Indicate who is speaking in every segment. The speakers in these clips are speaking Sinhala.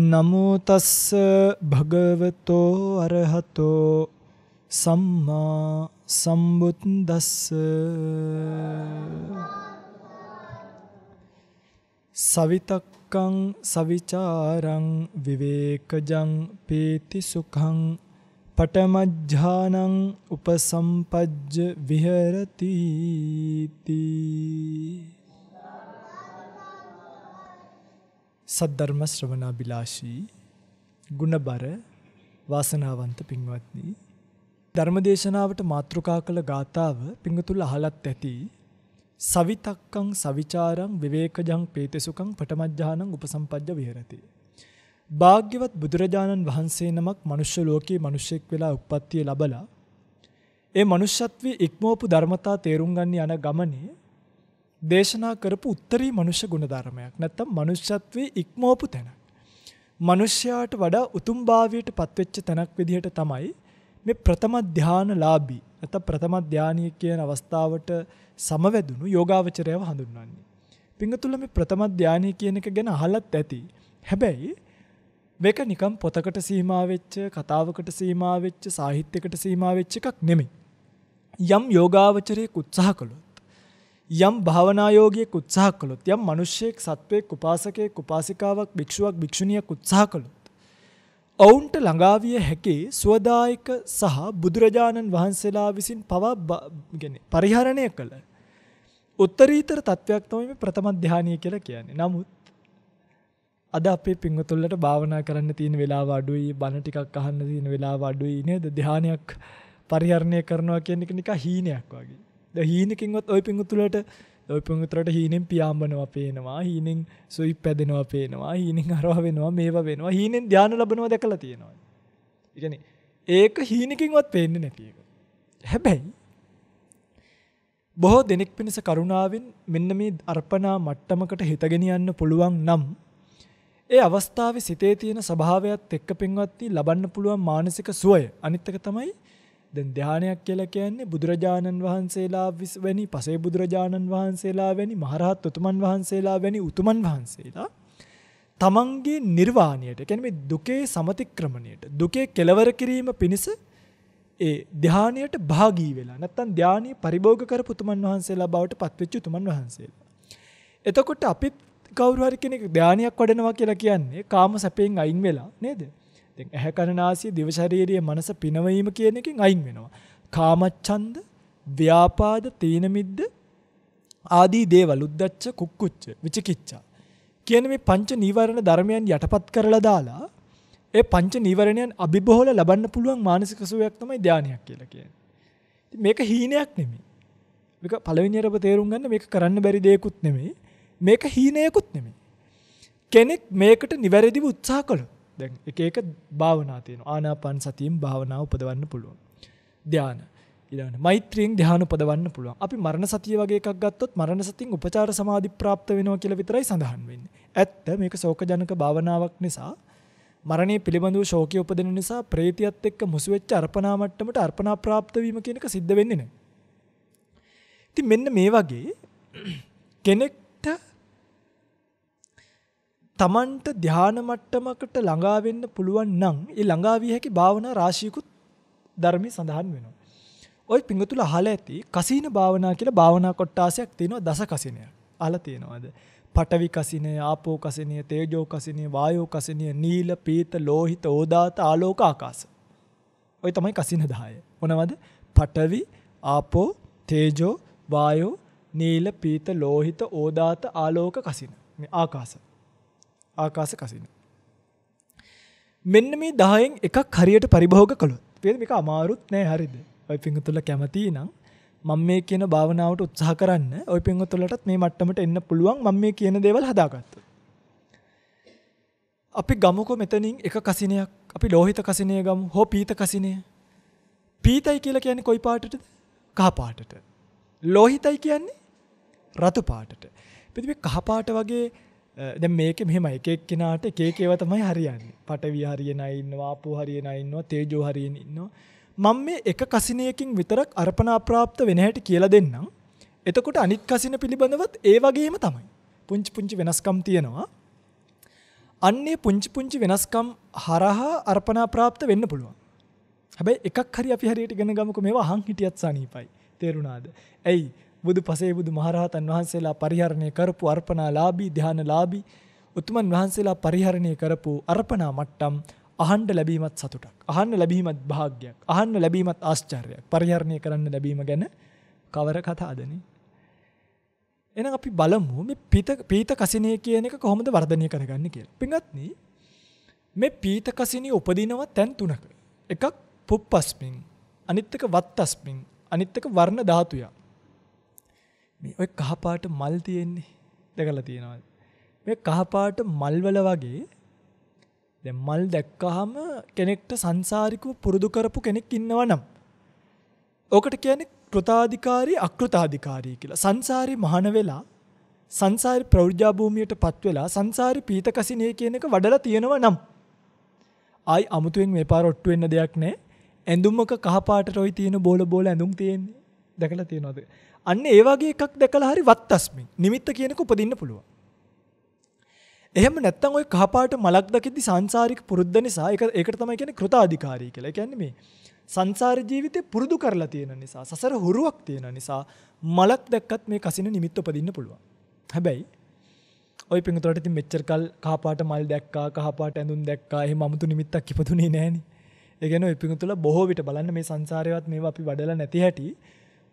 Speaker 1: නමෝ තස්ස භගවතෝ අරහතෝ සම්මා සම්බුද්දස්ස සවිතක්කං සවිචාරං විවේකජං පීති සුඛං පටමජ්ජානං උපසම්පජ්ජ විහෙරති තී සද්ධර්ම ශ්‍රවණාබිලාෂී ගුණබර වාසනාවන්ත පින්වත්නි ධර්මදේශනාවට මාතෘකා කළ ගාතාව පිංගුතුල් අහලත් ඇති සවිතක්කං සවිචාරං විවේකජං පේතසුකං පටමජ්ජානං උපසම්පජ්ජ විහෙරති භාග්‍යවත් බුදුරජාණන් වහන්සේ නමක් මනුෂ්‍ය ලෝකයේ මිනිසෙක් වෙලා උප්පත්තිය ලැබලා ඒ මනුෂ්‍යත්වයේ ඉක්මවපු ධර්මතා තේරුම් ගන්න යන ගමනේ දේශනා කරපු උත්තරී මනුෂ්‍ය ගුණධර්මයක්. නැත්තම් මනුෂ්‍යත්වයේ ඉක්මවපු තැනක්. මනුෂ්‍යයාට වඩා උතුම් භාවයට පත්වෙච්ච තැනක් විදිහට තමයි මේ ප්‍රථම ධානලාභී නැත්නම් ප්‍රථම ධානය කියන අවස්ථාවට සමවැදුණු යෝගාවචරයව හඳුන්වන්නේ. පිංගතුල මේ ප්‍රථම ධානය කියන එක ගැන අහලත් ඇති. හැබැයි මේක නිකම් පොතකට සීමා වෙච්ච, කතාවකට සීමා වෙච්ච, සාහිත්‍යයකට සීමා වෙච්ච එකක් නෙමෙයි. යම් යෝගාවචරයක උත්සාහ කළොත් යම් භාවනායෝගියෙක් උත්සාහ කළොත් යම් මිනිස්සෙක් සත්වෙක් උපාසකෙක් උපාසිකාවක් භික්ෂුවක් භික්ෂුණියක් උත්සාහ කළොත් ඔවුන්ට ළඟාවිය හැකි සුවදායක සහ බුදුරජාණන් වහන්සේලා විසින් පවා පරිහරණය කළ උත්තරීතර තත්වයක් තමයි මේ ප්‍රථම ධානය කියලා කියන්නේ. නමුත් අද අපේ පින්වතුන්ලට භාවනා කරන්න තියෙන වෙලාව අඩුයි, බණ ටිකක් අහන්න තියෙන වෙලාව අඩුයි නේද? ධානයක් පරිහරණය කරනවා කියන එක නිකන් හීනයක් වගේ. ද හීනකින්වත් ඔයි පිංගුතුලට ඔයි පිංගුතුලට හීනෙන් පියාඹනවා පේනවා හීනෙන් සුයි පැදෙනවා පේනවා හීනෙන් අරවා වෙනවා මේවා වෙනවා හීනෙන් ධානය ලැබනවා දැකලා තියෙනවා. ඉතින් ඒක හීනකින්වත් පේන්නේ නැති එක. හැබැයි බොහෝ දෙනෙක් පිණිස කරුණාවෙන් මෙන්න මේ අර්පණා මට්ටමකට හිත ගෙනියන්න පුළුවන් නම් ඒ අවස්ථාවේ සිතේ තියෙන ස්වභාවයත් එක්ක පින්වත්ටි ලබන්න පුළුවන් මානසික සුවය අනිත් එක තමයි දැන් ධානයක් කියලා කියන්නේ බුදුරජාණන් වහන්සේලා වැනි පසේ බුදුරජාණන් වහන්සේලා වැනි මහරහත් උතුමන් වහන්සේලා වැනි උතුමන් වහන්සේලා තමන්ගේ නිර්වාණයට කියන්නේ මේ දුකේ සමතික්‍රමණයට දුකේ කෙලවර කිරීම පිණිස ඒ ධානයට භාගී වෙලා නැත්තම් ධානී පරිභෝග කරපු උතුමන් වහන්සේලා බවට පත්වෙච්ච උතුමන් වහන්සේලා. එතකොට අපිත් කවුරු හරි කෙනෙක් ධානයක් වඩනවා කියලා කියන්නේ කාම සැපයෙන් අයින් වෙලා නේද? දැන් ඇහැ කනාසිය දිව ශරීරයේ මනස පිනවීම කියන එකෙන් අයින් වෙනවා. කාමච්ඡන්ද, ව්‍යාපාද, තීන මිද්ද ආදී දේවල් උද්දච්ච, කුක්කුච්ච, විචිකිච්ඡා කියන මේ පංච නීවරණ ධර්මයන් යටපත් කරලා දාලා ඒ පංච නීවරණයන් අභිබෝල ලබන්න පුළුවන් මානසික සුවයක් තමයි ධානයක් කියලා කියන්නේ. මේක හීනයක් නෙමෙයි. මේක පළවෙනියට ඔබ තේරුම් ගන්න මේක කරන්න බැරි දෙයක්ුත් නෙමෙයි. මේක හීනයකුත් නෙමෙයි. කෙනෙක් මේකට නිවැරදිව උත්සාහ කළොත් දැන් එක එක භාවනා තියෙන ආනාපාන සතියෙන් භාවනාව උපදවන්න පුළුවන්. ධ්‍යාන. ඊළඟට මෛත්‍රියෙන් ධ්‍යාන උපදවන්න පුළුවන්. අපි මරණ සතිය වගේ එකක් ගත්තොත් මරණ සතියෙන් උපචාර සමාධි પ્રાપ્ત වෙනවා කියලා විතරයි සඳහන් වෙන්නේ. ඇත්ත මේක ශෝකජනක භාවනාවක් නිසා මරණය පිළිබඳව ශෝකය උපදින නිසා ප්‍රේතියත් එක්ක මුසු වෙච්ච අර්පණා මට්ටමට අර්පණා પ્રાપ્ત වීම කියන එක සිද්ධ වෙන්නේ නැහැ. ඉතින් මෙන්න මේ වගේ කෙනෙක් තමන්ට ධාන මට්ටමකට ළඟා වෙන්න පුළුවන් නම් ඒ ළඟා විය හැකි භාවනා රාශියකුත් ධර්මයේ සඳහන් වෙනවා. ওই පිංගතුල අහලා ඇති කසීන භාවනා කියලා භාවනා කොටාසයක් තියෙනවා දස කසිනය. අහලා තියෙනවද? පඨවි කසිනය, ආපෝ කසිනය, තේජෝ කසිනය, වායෝ කසිනය, නීල, පීත, ලෝහිත, ඕදාත, ආලෝක, ආකාශ. ওই තමයි කසින 10. මොනවද? පඨවි, ආපෝ, තේජෝ, වායෝ, නීල, පීත, ලෝහිත, ඕදාත, ආලෝක කසින. මේ ආකාශ. ආකාශ කසින. මෙන්න මේ 10න් එකක් හරියට පරිභෝග කළොත් වේද මේක අමාරුත් නෑ හරිද? ඔය පිංගුතුල කැමති නම් මම මේ කියන භාවනාවට උත්සාහ කරන්න ඔය පිංගුතුලටත් මේ මට්ටමට එන්න පුළුවන් මම මේ කියන දේවල් හදාගත්තා. අපි ගමුකෝ මෙතනින් එක කසිනයක් අපි ලෝහිත කසිනය ගමු හෝ පීත කසිනය. පීතයි කියලා කියන්නේ කොයි පාටටද? කහ පාටට. ලෝහිතයි කියන්නේ රතු පාටට. පිටිපේ කහ පාට වගේ දැ මේක මෙම එකක් කෙනාට එකේකේව තමයි හරියන්න පට විහාරියෙන ඉන්නවා පු හරියෙන ඉන්නවා තේජෝ හරියෙන් ඉන්නවා මං මේ එක කසිනයකින් විතරක් අර්පනාප්‍රාප්ත වෙන හැට කියලා දෙන්නම් එතකොට අනිත් කසින පිළිබඳවත් ඒ වගේම තමයි පුංචි පුංචි වෙනස්කම් තියෙනවා අන්නේ පුංචි පුංචි වෙනස්කම් හරහා අර්පනාප්‍රාප්ත වෙන්න පුළුවන් හැබැයි එකක් හරි අපි හරියට ගෙන ගමක මේ අහං හිටියත් සනීපයි තේරුණාද ඇයි බුදු පසේ බුදු මහරහතන් වහන්සේලා පරිහරණය කරපු අර්පණාලාභී ධානලාභී උතුමන් වහන්සේලා පරිහරණය කරපු අර්පණා මට්ටම් අහන්න ලැබීමත් සතුටක් අහන්න ලැබීමත් භාග්යක් අහන්න ලැබීමත් ආශ්චර්යයක් පරිහරණය කරන්න ලැබීම ගැන කවර කතාදනේ එහෙනම් අපි බලමු මේ පීත පීත කසිනේ කියන එක කොහොමද වර්ධනය කරගන්නේ කියලා. පින්වත්නි මේ පීත කසිනේ උපදිනවා තැන් තුනක. එකක් පුප්පස්මින් අනිත් එක වත්තස්මින් අනිත් එක වර්ණ ධාතුයක්. මේ ඔය කහපාට මල් තියෙන්නේ දැකලා තියෙනවද? මේ කහපාට මල්වල වගේ දැන් මල් දැක්කහම කෙනෙක්ට සංසාරිකව පුරුදු කරපු කෙනෙක් ඉන්නවනම් ඕකට කියන්නේ කෘතාධිකාරී අකෘතාධිකාරී කියලා. සංසාරේ මහාන වෙලා සංසාරේ ප්‍රෞර්ජා භූමියටපත් වෙලා සංසාරේ පීතකසිනේ කියන එක වඩලා තියෙනවනම් ආයි අමුතුවෙන් මේ පාර ඔට්ටු වෙන්න දෙයක් නැහැ. ඇඳුමක කහපාටට ওই තියෙන බෝල බෝල ඇඳුම් තියෙන්නේ. දැකලා තියෙනවද? අන්න ඒ වගේ එකක් දැකලා හරි වත්තස්මින් නිමිත්ත කියනක උපදින්න පුළුවන්. එහෙම නැත්තම් ওই කහපාට මලක් දකිද්දි සංසාරික පුරුද්ද නිසා ඒක ඒකට තමයි කියන්නේ කෘතාධිකාරී කියලා. ඒ කියන්නේ මේ සංසාර ජීවිතේ පුරුදු කරලා තියෙන නිසා සසර හුරුවක් තියෙන නිසා මලක් දැක්කත් මේ කසින නිමිත්ත උපදින්න පුළුවන්. හැබැයි ওই පිටුතරට ඉතින් මෙච්චර කල් කහපාට මල් දැක්කා කහපාට ඇඳුම් දැක්කා එහෙම 아무තු නිමිත්තක් ඉපදුනේ නැහෙනේ. ඒ කියන්නේ ওই පිටුතුල බොහෝ විට බලන්න මේ සංසාරේවත් මේවා අපි වඩලා නැති හැටි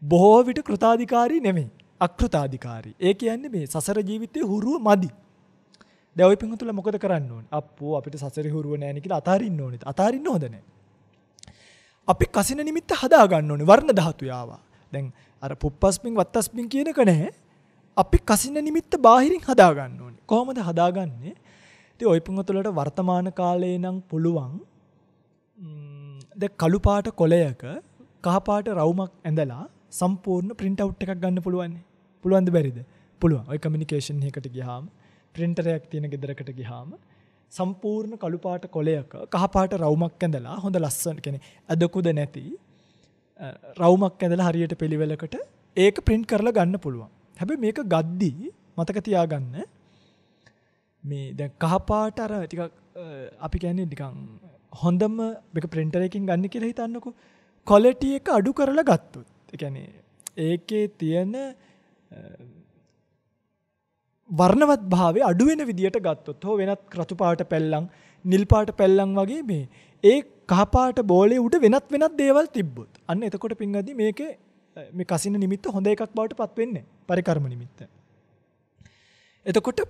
Speaker 1: බොහෝ විට කෘතාධිකාරී නෙමෙයි. අකෘතාධිකාරී. ඒ කියන්නේ මේ සසර ජීවිතයේ හුරුව මදි. දැන් ওই පිංගුතුල මොකද කරන්න ඕනේ? අප්පෝ අපිට සසරේ හුරුව නැහැ කියලා අතාරින්න ඕනේ. අතාරින්න හොඳ නැහැ. අපි කසින නිමිත්ත හදා ගන්න ඕනේ. වර්ණ ධාතු යාවා. දැන් අර පුප්පස්මින් වත්තස්මින් කියනක නැහැ. අපි කසින නිමිත්ත බාහිරින් හදා ගන්න ඕනේ. කොහොමද හදාගන්නේ? ඉතින් ওই පිංගුතුලට වර්තමාන කාලේ නම් පුළුවන් ද කළු පාට කොළයක කහ පාට රවුමක් ඇඳලා සම්පූර්ණ print out එකක් ගන්න පුළුවන්. පුළුවන්ද බැරිද? පුළුවන්. ওই communication එකකට ගියාම printer එකක් තියෙන ගෙදරකට ගියාම සම්පූර්ණ කළු පාට කොලයක කහ පාට රවුමක් ඇඳලා හොඳ ලස්සන කියන්නේ අදකුද නැති රවුමක් ඇඳලා හරියට පිළිවෙලකට ඒක print කරලා ගන්න පුළුවන්. හැබැයි මේක ගද්දී මතක තියාගන්න මේ දැන් කහ පාට අර ටිකක් අපි කියන්නේ නිකන් හොඳම මේක printer එකකින් ගන්න කියලා හිතන්නකෝ quality එක අඩු කරලා ගත්තොත් එකැනේ ඒකේ තියෙන වර්ණවත් භාවේ අඩුවෙන විදිට ගත්තොත් හෝ වෙනත් ක්‍රතුපාට පැල්ලං නිල්පාට පැල්ලං වගේ මේ ඒ කහපාට බෝලේ උට වෙනත් වෙනත් දේවල් තිබ්බොත් අන්න එතකොට පින්ගදී මේක මේ කසින නිමිත්ත හොඳ එකක් බවට පත්වෙන්නේ පරිකර්ම නිමිත්ත. එතකොට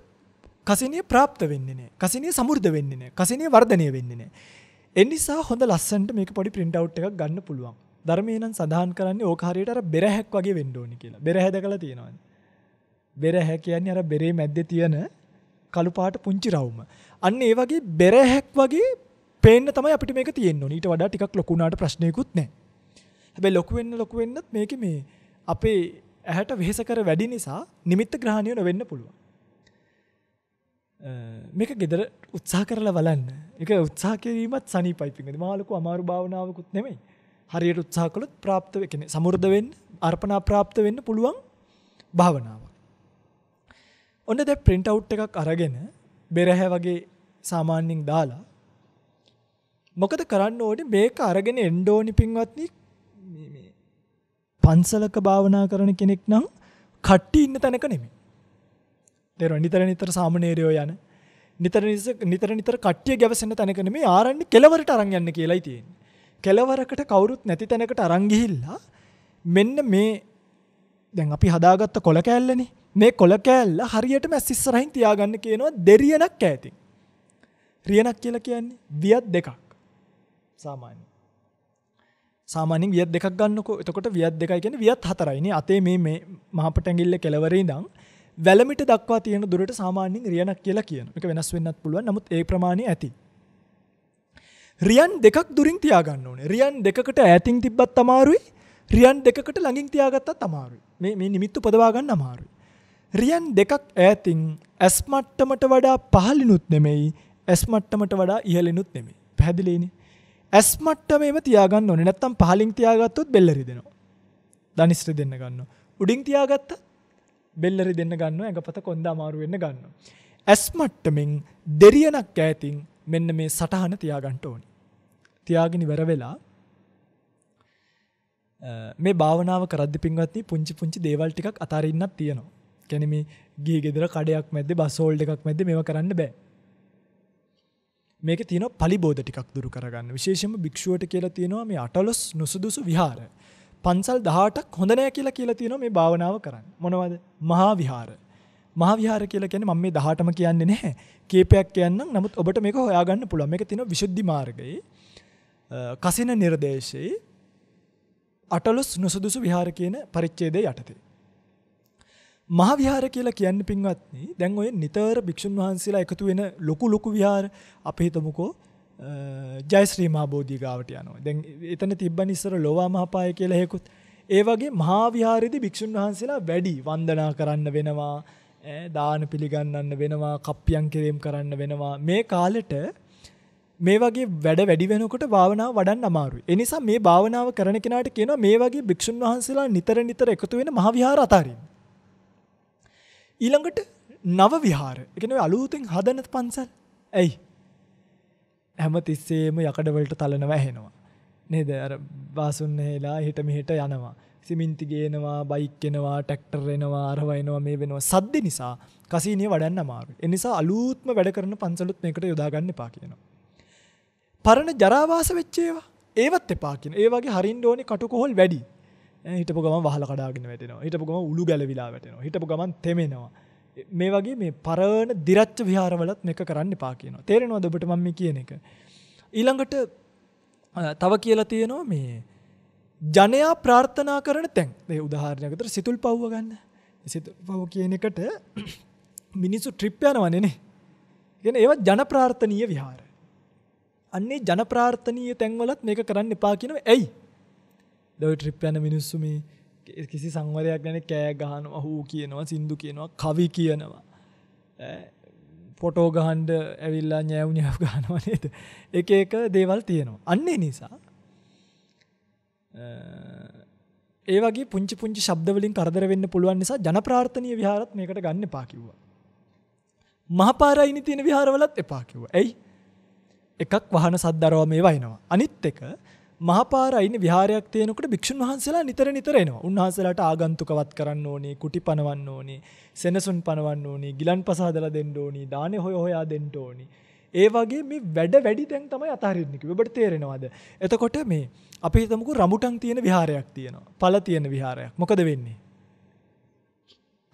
Speaker 1: කසිනය ප්‍රාප්ත වෙන්නේ කසිනය සමුෘද වෙන්නේ කසිනය වර්ධනය වෙන්නේ එනිසා හොඳ ලස්සන්ට මේක පොඩි පින්ටව් එකක් ගන්න පුළුවන් ධර්මයනන් සඳහන් කරන්නේ ඕක හරියට අර බෙරහැක් වගේ වෙන්න ඕනි කියලා. බෙරහැ දැකලා තියෙනවද? බෙරහැ කියන්නේ අර බෙරේ මැද්දේ තියෙන කළු පාට පුංචි රවුම. අන්න ඒ වගේ බෙරහැක් වගේ පේන්න තමයි අපිට මේක තියෙන්න ඕනේ. ඊට වඩා ටිකක් ලොකු වුණාට ප්‍රශ්නයකුත් නැහැ. හැබැයි ලොකු වෙන්න ලොකු වෙන්නත් මේකේ මේ අපේ ඇහැට වෙහෙස කර වැඩි නිසා නිමිත්ත ග්‍රහණය නොවෙන්න පුළුවන්. මේක gedara උත්සාහ කරලා බලන්න. ඒක උත්සාහ කිරීමත් සනීපයි පිංගද. මහලක අමාරු භාවනාවකුත් නෙමෙයි. හරියට උත්සාහ කළොත් ප්‍රාප්ත වෙන්නේ සමෘද්ධ වෙන්න අර්පණා ප්‍රාප්ත වෙන්න පුළුවන් භාවනාවක්. ඔන්න දැන් print out එකක් අරගෙන බෙරහැ වගේ සාමාන්‍යයෙන් දාලා මොකද කරන්න ඕනේ මේක අරගෙන එන්න ඕනි පින්වත්නි මේ පන්සලක භාවනා කරන කෙනෙක් නම් කට්ටි ඉන්න තැනක නෙමෙයි. දරුවා නිතර නිතර සාමණේරයෝ යන නිතර නිතර නිතර කට්ටිය ගැවසෙන තැනක නෙමෙයි ආරන්නේ කෙලවරට අරන් යන්න කියලායි තියෙන්නේ. කෙලවරකට කවුරුත් නැති තැනකට අරංගිහිල්ලා මෙන්න මේ දැන් අපි හදාගත්ත කොළ කෑල්ලනි මේ කොළ කෑල්ල හරියට මැස්සිස්සරහින් තියාගන්න කියනවා දෙරියනක් ඇතින්. රියනක් කියලා කියන්නේ වියත් දෙකක් සාමාන්‍ය. සාමාන්‍යෙන් වියත් දෙකක් ගන්නකො එතකොට වියත් දෙකයි කියන්නේ වියත් හතරයිනේ. අතේ මේ මේ මහපටැඟිල්ල කෙලවරේ ඉඳන් වැලමිට දක්වා තියෙන දුරට සාමාන්‍යයෙන් රියනක් කියලා කියනවා. ඒක වෙනස් වෙන්නත් පුළුවන්. නමුත් ඒ ප්‍රමාණය ඇති. රියන් දෙකක් දුරින් තියාගන්න ඕනේ රියන් දෙකට ඇතින් තිබ්බත් අමාරුයි රියන් දෙකට ළඟින් තියාගත්තත් අමාරුයි මේ මේ නිමිත්ත උපදවා ගන්න අමාරුයි රියන් දෙකක් ඈතින් ඇස් මට්ටමට වඩා පහළිනුත් නෙමෙයි ඇස් මට්ටමට වඩා ඉහළිනුත් නෙමෙයි පැහැදිලිනේ ඇස් මට්ටමේම තියාගන්න ඕනේ නැත්තම් පහළින් තියාගත්තොත් බෙල්ල රිදෙනවා දනිස් රිදෙන්න ගන්නවා උඩින් තියාගත්තත් බෙල්ල රිදෙන්න ගන්නවා ඇඟපත කොන්ද අමාරු වෙන්න ගන්නවා ඇස් මට්ටමින් දෙරියනක් ඈතින් මෙන්න මේ සටහන තියාගන්න ඕනේ තියාගෙන ඉවර වෙලා මේ භාවනාව කරද්දි පින්වත්නි පුංචි පුංචි දේවල් ටිකක් අතාරින්නක් තියෙනවා. يعني මේ ගිහි ගෙදර කඩයක් මැද්දේ බස් හෝල්ඩ් එකක් මැද්දේ මේවා කරන්න බෑ. මේකේ තියෙනවා පලිබෝධ ටිකක් දුරු කරගන්න. විශේෂයෙන්ම භික්ෂුවට කියලා තියෙනවා මේ අටලොස් නුසුදුසු විහාර. පන්සල් 18ක් හොඳ නෑ කියලා කියලා තියෙනවා මේ භාවනාව කරන්න. මොනවද? මහා විහාර. මහා විහාර කියලා කියන්නේ මම මේ 18ම කියන්නේ නැහැ. කීපයක් කියන්නම්. නමුත් ඔබට මේක හොයාගන්න පුළුවන්. මේක තියෙනවා විසුද්ධි මාර්ගයේ කසින නිර්දේශයේ අටලොස් නුසුදුසු විහාර කියන පරිච්ඡේදය යටතේ. මහා විහාර කියලා කියන්නේ පින්වත්නි දැන් ඔය නිතර භික්ෂුන් වහන්සේලා එකතු වෙන ලොකු ලොකු විහාර අපි හිතමුකෝ ජයශ්‍රී මහා බෝධි ගාවට යනවා. දැන් එතන තිබ්බනි ඉස්සර ලෝවා මහපාය කියලා හේකුත් ඒ වගේ මහා විහාරයේදී භික්ෂුන් වහන්සේලා වැඩි වන්දනා කරන්න වෙනවා, දාන පිළිගන්නන්න වෙනවා, කප්පියම් කිරීම කරන්න වෙනවා. මේ කාලෙට මේ වගේ වැඩ වැඩි වෙනකොට භාවනාව වඩන්න අමාරුයි. ඒ නිසා මේ භාවනාව කරන කෙනාට කියනවා මේ වගේ භික්ෂුන් වහන්සේලා නිතර නිතර එකතු වෙන මහ විහාර අතාරින්න. ඊළඟට නව විහාර. ඒ කියන්නේ අලුතෙන් හදන පන්සල්. ඇයි? හැම තිස්සෙම යකඩ වලට තලනවා ඇහෙනවා. නේද? අර වාසුන් හේලා හිට මෙහෙට යනවා. සිමින්ති ගේනවා බයික් එනවා ටැක්ටර් එනවා අරව එනවා මේ වෙනවා සද්ද නිසා කසීනිය වඩන්න අමාරුයි. ඒ නිසා අලුත්ම වැඩ කරන පන්සලුත් මේකට යොදා ගන්න එපා කියනවා. පරණ ජරාවාස වෙච්ච ඒවා ඒවත් එපා කියන. ඒ වගේ හරින්න ඕනේ කටුකොහල් වැඩි. හිටපු ගමන් වහල කඩාගෙන වැටෙනවා. හිටපු ගමන් උළු ගැලවිලා වැටෙනවා. හිටපු ගමන් තෙමෙනවා. මේ වගේ මේ පරණ දිරච්ච විහාරවලත් මේක කරන්න එපා කියනවා. තේරෙනවද ඔබට මම මේ කියන එක? ඊළඟට තව කියලා තියෙනවා මේ ජනයා ප්‍රාර්ථනා කරන තැන්. ඒ උදාහරණයක් විතර සිතුල් පව්ව ගන්න. සිතුල් පව් කියන එකට මිනිස්සු ට්‍රිප් යනවනේ නේ. කියන්නේ ඒවා ජන ප්‍රාර්ථනීය විහාර. අන්නේ ජනප්‍රාර්ථනීය තැන්වලත් මේක කරන්න එපා කියනවා. ඇයි? දව ට්‍රිප් යන මිනිස්සු මේ කිසි සංවරයක් නැනේ කෑ ගහනවා, හූ කියනවා, සින්දු කියනවා, කවි කියනවා. ෆොටෝ ගහන්න ඇවිල්ලා ඤෑව් ඤෑව් ගහනවා නේද? එක එක දේවල් තියෙනවා. අන්නේ නිසා ඒ වගේ පුංචි පුංචි ශබ්ද වලින් කරදර වෙන්න පුළුවන් නිසා ජනප්‍රාර්ථනීය විහාරත් මේකට ගන්න එපා කිව්වා. මහපාරයිනේ තියෙන විහාරවලත් එපා කිව්වා. ඇයි? එකක් වහන සද්දරව මේ වයිනවා. අනිත් එක මහපාර අයින විහාරයක් තියෙනකට භික්ෂන් වහන්සේලා නිතර නිතරෙනවා උන්වහන්සේලාට ආගන්තුකවත් කරන්න ඕනේ කුටි පනවන්න ඕනේ සෙනසුන් පනවන්න ඕනේ ගිලන් පසාදල දෙන්න ඕනේ දානෙ හොය හොයා දෙන්න ඕනේ ඒ වගේ මේ වැඩ වැඩි දැන් තමයි අතහරින්න කිව්වේ ඔබට තේරෙනවද එතකොට මේ අපි හිතමුකෝ රඹුටන් තියෙන විහාරයක් තියෙනවා පළ තියෙන විහාරයක් මොකද වෙන්නේ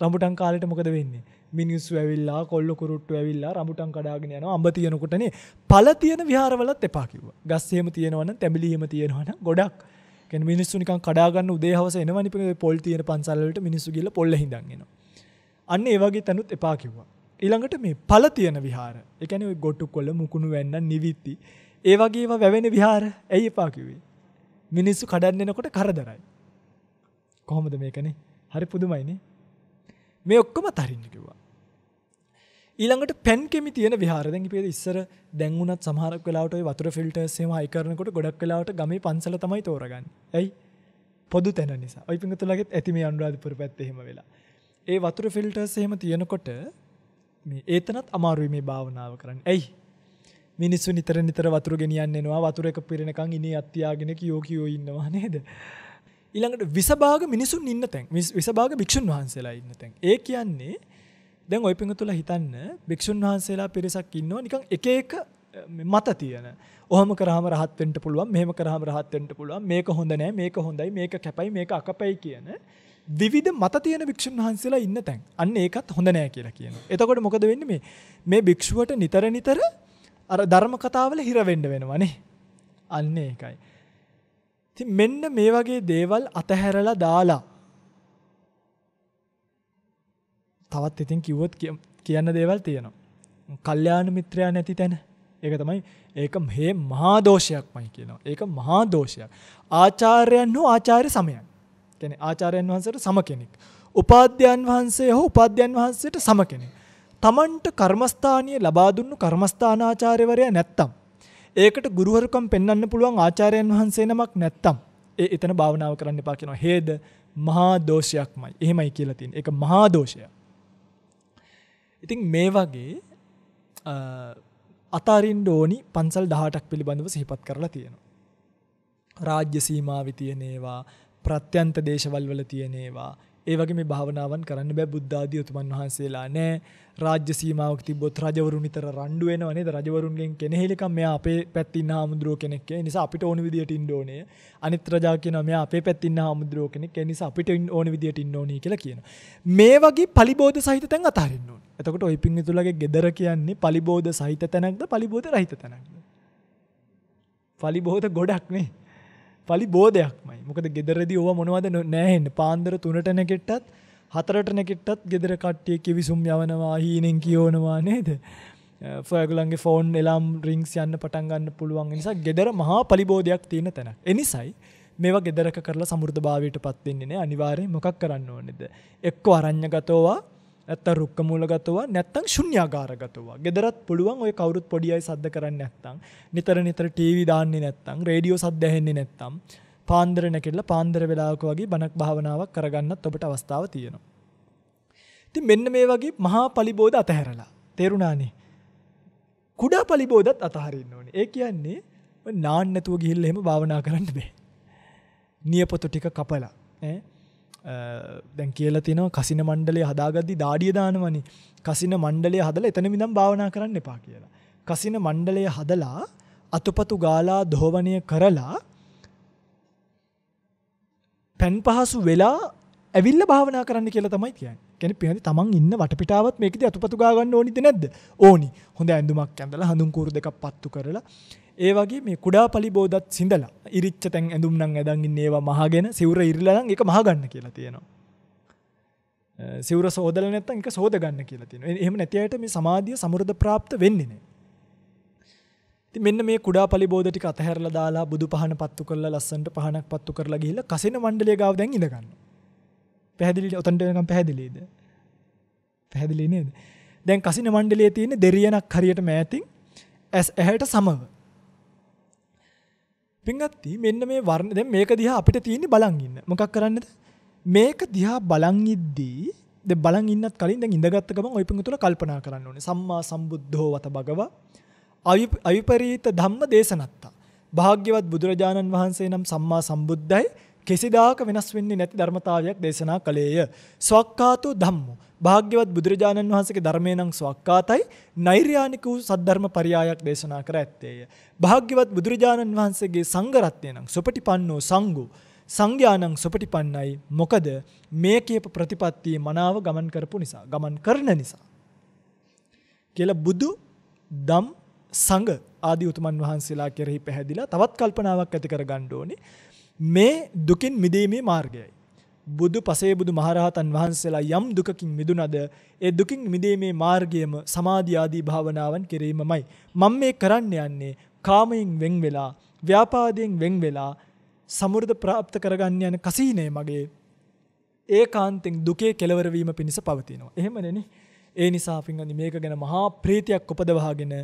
Speaker 1: රඹුටන් කාලේට මොකද වෙන්නේ මිනිස්සු ඇවිල්ලා කොල්ල කුරුට්ටු ඇවිල්ලා රඹුටන් කඩාගෙන යනවා අඹ තියෙනකොටනේ පළ තියෙන විහාරවලත් එපා කිව්වා. ගස් එහෙම තියෙනවනම් තැඹිලි එහෙම තියෙනවනම් ගොඩක් කියන්නේ මිනිස්සු නිකන් කඩා ගන්න උදේ හවස එනවනේ පිට පොල් තියෙන පන්සල් වලට මිනිස්සු ගිහලා පොල් හිඳන් එනවා. අන්න ඒ වගේ තැනුත් එපා කිව්වා. ඊළඟට මේ පළ තියෙන විහාර. ඒ කියන්නේ ওই ගොටු කොළ මුකුණු වැන්න නිවිති. ඒ වගේ ඒවා වැවෙන විහාර ඇයි එපා කිව්වේ? මිනිස්සු කඩන්න එනකොට කරදරයි. කොහොමද මේකනේ? හරි පුදුමයිනේ. මේ ඔක්කොම තරින්න කිව්වා. ඊළඟට පැන් කෙමි තියෙන විහාර දැන් ඉපේ ඉස්සර දැන් උනත් සමහරක් වෙලාවට ওই වතුර ෆිල්ටර්ස් එහෙම හයි කරනකොට ගොඩක් වෙලාවට ගමේ පන්සල තමයි තෝරගන්නේ. ඇයි? පොදු තැන නිසා. ওই පිංගුතුලගෙත් ඇති මේ අනුරාධපුර පැත්තේ එහෙම වෙලා. ඒ වතුර ෆිල්ටර්ස් එහෙම තියෙනකොට මේ ඒතනත් අමාරුයි මේ භාවනාව කරන්න. ඇයි? මිනිස්සු නිතර නිතර වතුර ගෙනියන්න එනවා වතුර එක පිරෙනකන් ඉනේ අත්තියාගෙන කියෝ කියෝ ඉන්නවා නේද? ඊළඟට විසභාග මිනිසුන් ඉන්න තැන්. විසභාග භික්ෂුන් වහන්සේලා ඉන්න තැන්. ඒ කියන්නේ දැන් ওই පිඟුතුල හිතන්න භික්ෂුන් වහන්සේලා පිරිසක් ඉන්නවා නිකන් එක එක මත තියෙන. ඔහම කරාම රහත් වෙන්න පුළුවන්, මෙහෙම කරාම රහත් වෙන්න පුළුවන්. මේක හොඳ නෑ, මේක හොඳයි, මේක කැපයි, මේක අකපයි කියන විවිධ මත තියෙන භික්ෂුන් වහන්සේලා ඉන්න තැන්. අන්න ඒකත් හොඳ නෑ කියලා කියනවා. එතකොට මොකද වෙන්නේ මේ මේ භික්ෂුවට නිතර නිතර අර ධර්ම කතාවල හිර වෙන්න වෙනවනේ. අන්න ඒකයි. ඉතින් මෙන්න මේ වගේ දේවල් අතහැරලා දාලා තවත් ඉතින් කිව්වොත් කියන්න දේවල් තියෙනවා කල්්‍යයාන මිත්‍රයා නැති තැන ඒක තමයි ඒක මේ මහාදෝෂයක් මයි කියනවා ඒක මහාදෝෂයක් ආචාර්යයන් හෝ ආචාර්ය සමයන් කැන ආචාරයන් වහන්සට සම කෙනෙක් උපාධ්‍යයන් වහන්සේ හෝ උපාධ්‍යයන් වහන්සේට සම කෙනෙක් තමන්ට කර්මස්ථානය ලබා දුන්නු කර්මස්ථානාචාර්යවරයා නැත්තම් ඒකට ගුරුවරකම් පෙන්වන්න පුළුවන් ආචාර්යයන් වහන්සේ නමක් නැත්තම් ඒ එතන භාවනාව කරන්න එපා කියනවා හේද මහා දෝෂයක්මයි. එහෙමයි කියලා තියෙන්නේ. ඒක මහා දෝෂයක්. ඉතින් මේ වගේ අතාරින් ඩෝනි පන්සල් දහටක් පිළිබඳව සිහිපත් කරලා තියෙනවා. රාජ්‍ය සීමාවි තියනේවා ප්‍රත්‍යන්ත දේශවල් වල තියනේවා ඒ වගේ මේ භාවනාවන් කරන්න බෑ බුද්ධාදී උතුමන් වහන්සේලා නෑ රාජ්‍ය සීමාවක් තිබ්බොත් රජවරුන් විතර රණ්ඩු වෙනව නේද රජවරුන්ගෙන් කෙනෙහිලකම් මෙයා අපේ පැත්තේ ඉන්න හාමුදුරුවෝ කෙනෙක් ඒ නිසා අපිට ඕන විදියට ඉන්න ඕනේ අනිත් රජා කියනවා මෙයා අපේ පැත්තේ ඉන්න හාමුදුරුවෝ කෙනෙක් ඒ නිසා අපිට ඕන විදියට ඉන්න ඕනේ කියලා කියනවා මේ වගේ පලිබෝධ සහිත තැන් අතහරින්න ඕනේ එතකොට ওই පින්විතුලගේ gedara කියන්නේ පලිබෝධ සහිත තැනක්ද පලිබෝධ රහිත තැනක්ද පලිබෝධ ගොඩක් නේ පලි බෝධයක්මයි මොකද ගෙදරදි ඕව මොනවද නෑහෙන්න පාන්දර තුනට නැකෙට්ටත් හතරට නැකෙට්ටත් ගෙදර කට්ටිය කිවිසුම් යවනවා හීනෙන් කියෝනවා නේද ෆයගලන්ගේ ෆෝන් එලාම් රිංක්ස් යන්න පටන්ගන්න පුළුවන් නිසා ගෙදර මහා පලිබෝධයක් තියෙන තැන එනිසයි මේවා ගෙදරක කරලා සමුෘධභාවයට පත්වෙන්නේ අනිවාරය මොකක් කරන්න ඕනෙද එක්කො අරං්ඥ ගතෝවා ඇත්ත රුක්ක මූලගතව නැත්තං ශුන්‍යාගාරගතවා ගෙදරත් පුළුවන් ඔය කවුරුත් පොඩියයි සද්ද කරන්න නැත්තං නිතර නිතර ටීවි දාන්නේ නැත්තං රේඩියෝ සද්ද ඇහෙන්නේ නැත්තම් පාන්දර නැකෙල්ල පාන්දර වෙලාවක වගේ බණක් භාවනාවක් කරගන්නත් ඔබට අවස්ථාව තියෙනවා. ඉතින් මෙන්න මේ වගේ මහා පලිබෝධ අතහැරලා තේරුණානේ. කුඩා පලිබෝධත් අතහරින්න ඕනේ. ඒ කියන්නේ නාන්න නැතුව ගිහිල්ලා එහෙම භාවනා කරන්න බෑ. නියපොතු ටික කපලා ඈ දැන් කියල තින කසින මණ්ඩලේ හදාගද්දි දාඩිය දානවනි කසින මණ්ඩලේ හදල එතන විදම් භාවනා කරන්න එපා කියලා. කසින මණ්ඩලය හදලා අතුපතු ගාලා දෝවනය කරලා පැන් පහසු වෙලා ඇවිල්ල භාවනා කරන්න කියලා තමයි කියන් කැන පිහි තමන් ඉන්න වටපිටාවත් මේකද අතුපතු ගාගන්න ඕනිද නැද්ද ඕනි හොඳ ඇඳුමක් ඇඳලා හඳුම් කූරු දෙකක් පත්තු කරලා ඒ වගේ මේ කුඩා පලි බෝධත් සිඳලා ඉරිච්ච තැන් ඇඳුම්නම් ඇදන්ගින් ඒවා මහගෙන සිවර ඉරිලනම් එක මහගන්න කියලා තියෙනවා. සිවර සෝදල නැත්තන් එක සෝද ගන්න කියලා තියෙන එහම නැතියට මේ සමාධිය සමුරධ ප්‍රාප්ත වෙන්නේ ති මෙන්න මේ කුඩා පලිබෝධටි අතහැරල දාලා බුදු පහන පත්තු කරලා ලස්සන්ට පහනක් පත්තු කරලා ගිහිල කසින මණ්ඩලය ගාව දැන් ඉඳගන්න පැහැදිලි ඔතන්ටකම් පැහැදිලීද පැහැදිලි නේද දැන් කසින මණ්ඩලේ තියෙන දෙරියනක් හරියට මෑතින් ඇස් ඇහැට සමව පින්ගත්ති මෙන්න මේ වර්ණ දැන් මේක දිහා අපිට තියෙන්නේ බලන් ඉන්න. මොකක් කරන්නද? මේක දිහා බලන් ඉද්දී දැන් බලන් ඉන්නත් කලින් දැන් ඉඳගත්ත ගමන් ওই පිංගුතුල කල්පනා කරන්න ඕනේ. සම්මා සම්බුද්ධෝ වත භගව අවිපරීත ධම්ම දේශනත්තා. භාග්‍යවත් බුදුරජාණන් වහන්සේ නම් සම්මා සම්බුද්ධයි කෙසිදාක වෙනස් වෙන්නේ නැති ධර්මතාවයක් දේශනා කළේය. ස්වක්කාතු ධම්මෝ භාග්‍යවත් බුදුරජාණන් වහන්සේගේ ධර්මය නම් ස්වක්කාතයි නෛර්යානික වූ සද්ධර්ම පරියායක් දේශනා කර ඇත්තේය. භාග්‍යවත් බුදුරජාණන් වහන්සේගේ සංඝරත්නය නම් සුපටිපන්නෝ සංඝෝ සංඝයානම් සුපටිපන්නයි මොකද මේ කියප ප්‍රතිපත්තියේ මනාව ගමන් කරපු නිසා ගමන් කරන නිසා කියලා බුදු දම් සංඝ ආදී උතුමන් වහන්සේලා කෙරෙහි පැහැදිලා තවත් කල්පනාවක් ඇති කර ගන්න ඕනේ මේ දුකින් මිදීමේ මාර්ගයයි බුදු පසේ බුදු මහරහතන් වහන්සේලා යම් දුකකින් මිදුනද ඒ දුකින් මිදීමේ මාර්ගයම සමාධි ආදී භාවනාවන් කිරීමමයි. මම මේ කරන්න යන්නේ කාමයෙන් වෙන් වෙලා, ව්‍යාපාදයෙන් වෙන් වෙලා සමෘද්ධ ප්‍රාප්ත කරගන්න යන කසීනේ මගේ ඒකාන්තෙන් දුකේ කෙලවර වීම පිණිස පවතිනවා. එහෙමනේ නේ. ඒ නිසා පින්වත්නි මේක ගැන මහා ප්‍රීතියක් උපදවාගෙන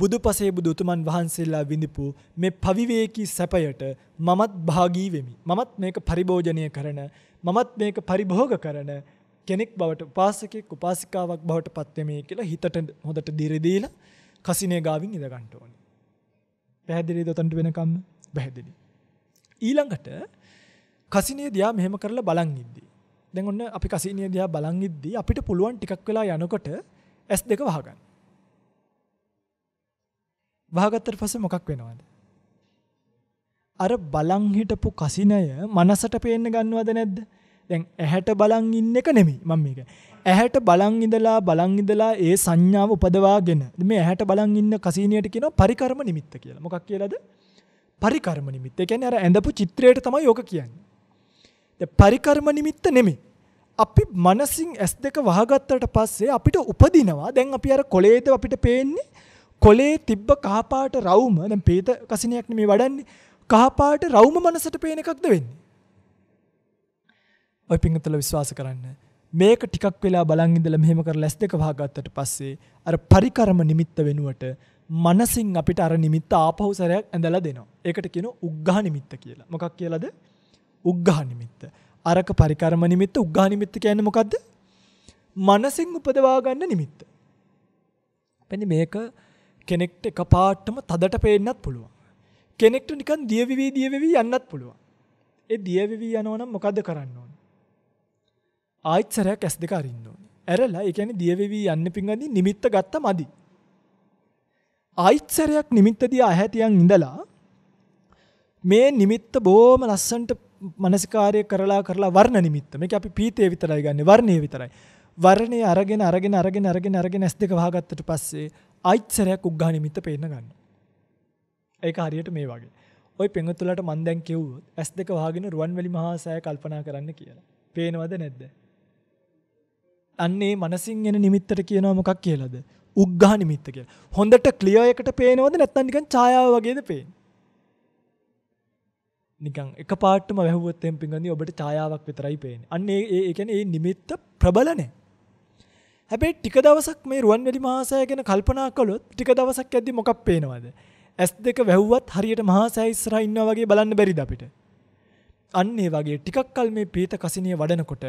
Speaker 1: බුදුපසේ බුදු උතුමන් වහන්සේලා විඳපු මේ පවිවේකී සැපයට මමත් භාගී වෙමි. මමත් මේක පරිභෝජනය කරන මමත් මේක පරිභෝග කරන කෙනෙක් බවට උපාසකෙක් උපාසිකාවක් බවට පත් වෙමේ කියලා හිතට හොඳට දිරි දීලා කසිනේ ගාවින් ඉඳ ගන්න ඕනේ. පැහැදිලිද උතන්ට වෙනකම්? පැහැදිලි. ඊළඟට කසිනේ දිහා මෙහෙම කරලා බලන් ඉද්දි. දැන් ඔන්න අපි කසිනේ දිහා බලන් ඉද්දි අපිට පුළුවන් ටිකක් වෙලා යනකොට S2 වහගන්න. වහගත්තට පස්සේ මොකක් වෙනවද? අර බලන් හිටපු කසිනය මනසට පේන්න ගන්නවද නැද්ද? දැන් ඇහැට බලන් ඉන්න එක නෙමෙයි මම මේක. ඇහැට බලන් ඉඳලා බලන් ඉඳලා ඒ සංඥාව උපදවාගෙන මේ ඇහැට බලන් ඉන්න කසිනියට කියනවා පරිකර්ම නිමිත්ත කියලා. මොකක් කියලාද? පරිකර්ම නිමිත්ත. ඒ කියන්නේ අර ඇඳපු චිත්‍රයට තමයි ඕක කියන්නේ. දැන් පරිකර්ම නිමිත්ත නෙමෙයි. අපි මනසින් ඇස් දෙක වහගත්තට පස්සේ අපිට උපදිනවා දැන් අපි අර කොලේද අපිට පේන්නේ කොලේ තිබ්බ කහපාට රවුම දැන් පේත කසිනයක් නෙමේ වඩන්නේ කහපාට රවුම මනසට පේන එකක්ද වෙන්නේ. ඔය පිංගතල විශ්වාස කරන්න. මේක ටිකක් වෙලා බලන් ඉඳලා මෙහෙම කර ලැස් දෙක වහගත්තට පස්සේ අර පරිකරම නිමිත්ත වෙනුවට මනසින් අපිට අර නිමිත්ත ආපහු සැරයක් ඇඳලා දෙනවා. ඒකට කියනවා උග්ඝා නිමිත්ත කියලා. මොකක් කියලාද? උග්ඝා නිමිත්ත. අරක පරිකරම නිමිත්ත උග්ඝා නිමිත්ත කියන්නේ මොකද්ද? මනසින් උපදවා ගන්න නිමිත්ත. එන්නේ මේක කෙනෙක්ට එකපාරටම තදට පේන්නත් පුළුවන්. කෙනෙක්ට නිකන් දිය විවි දිය විවි යන්නත් පුළුවන්. ඒ දිය විවි යනවා නම් මොකද්ද කරන්න ඕනේ? ආයෙත් සරයක් ඇස් දෙක අරින්න ඕනේ. ඇරලා ඒ කියන්නේ දිය විවි යන්න පිංගන්දි නිමිත්ත ගත්ත මදි. ආයෙත් සරයක් නිමිත්ත දිහා ඇහැතියන් ඉඳලා මේ නිමිත්ත බොහොම ලස්සනට මනසිකාර්ය කරලා කරලා වර්ණ නිමිත්ත. මේක අපි පීතේ විතරයි ගන්නෙ වර්ණයේ විතරයි. වර්ණයේ අරගෙන අරගෙන අරගෙන අරගෙන අරගෙන ඇස් දෙක වහගත්තට පස්සේ ආයෙත් සරයක් උග්ඝා නිමිත්ත පේන්න ගන්නවා. ඒක හරියට මේ වගේ. ওই පෙන්වතුලට මන් දැන් කිව්වොත් ඇස් දෙක වහගෙන රුවන්වැලි මහා සෑය කල්පනා කරන්න කියලා. පේනවද නැද්ද? අන්නේ මනසින් එන නිමිත්තට කියනවා මොකක් කියලාද? උග්ඝා නිමිත්ත කියලා. හොඳට ක්ලියර් එකට පේනවද නැත්නම් නිකන් ඡායාව වගේද පේන්නේ? නිකන් එක පාටම වැහුවොත් එම් පිංගන්නේ ඔබට ඡායාවක් විතරයි පේන්නේ. අන්න ඒ ඒ කියන්නේ මේ නිමිත්ත ප්‍රබල නැහැ. හැබැයි ටික දවසක් මේ රුවන්වැලි මහාසෑය ගැන කල්පනා කළොත් ටික දවසක් යද්දි මොකක් පේනවද? ඇස් දෙක වැහුවත් හරියට මහා සෑ ඉස්සරහා ඉන්නවා වගේ බලන්න බැරිද අපිට? අන්න ඒ වගේ ටිකක් කල් මේ පීත කසිනිය වඩනකොට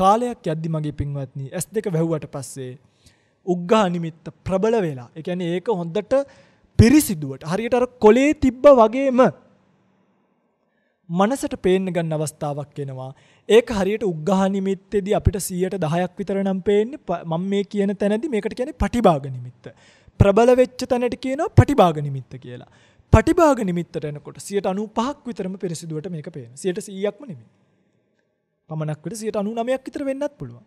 Speaker 1: කාලයක් යද්දි මගේ පින්වත්නි ඇස් දෙක වැහුවට පස්සේ උග්ගා නිමිත්ත ප්‍රබල වෙලා. ඒ කියන්නේ ඒක හොඳට පිරිසිදුවට හරියට අර කොලේ තිබ්බ වගේම මනසට පේන්න ගන්න අවස්ථාවක් එනවා. ඒක හරියට උග්ගහ නිමිත්තේදී අපිට 100ට 10ක් විතර නම් පේන්නේ. මම මේ කියන තැනදී මේකට කියන්නේ පටිභාග නිමිත්ත. ප්‍රබල වෙච්ච තැනට කියනවා පටිභාග නිමිත්ත කියලා. පටිභාග නිමිත්තට එනකොට 95ක් විතරම පිරිසිදුවට මේක පේන. 100%ක්ම නෙමෙයි. පමණක් විතර 99ක් විතර වෙන්නත් පුළුවන්.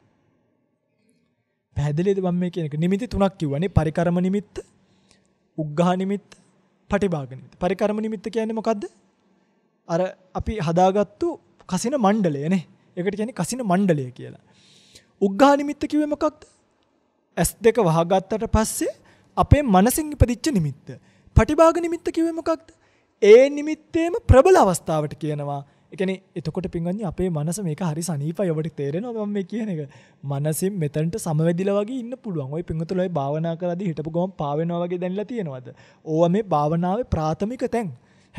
Speaker 1: පැහැදිලිද මම මේ කියන එක? නිමිති තුනක් කිව්වනේ. පරිකරම නිමිත්ත, උග්ඝහ නිමිත්ත, පටිභාග නිමිත්ත. පරිකරම නිමිත්ත කියන්නේ මොකද්ද? අර අපි හදාගත්තු කසින මණ්ඩලය නේ. ඒකට කියන්නේ කසින මණ්ඩලය කියලා. උග්ඝහ නිමිත්ත කිව්වේ මොකක්ද? S2 වහගත්තට පස්සේ අපේ මනසින් ඉපදිච්ච නිමිත්ත. පටිභාග නිමිත්ත කිව්වේ මොකක්ද? ඒ නිමිත්තේම ප්‍රබල අවස්ථාවට කියනවා. එකනේ එතකොට පින්වන්දි අපේ මනස මේක හරි සනීපයි ඔබට තේරෙනවා මම මේ කියන එක. මනසින් මෙතනට සමවැදිලා වගේ ඉන්න පුළුවන්. ওই පින්වතුලයි භාවනා කරද්දී හිටපු ගමන් පාවෙනවා වගේ දැනලා තියෙනවද? ඕවා මේ භාවනාවේ ප්‍රාථමික තැන්.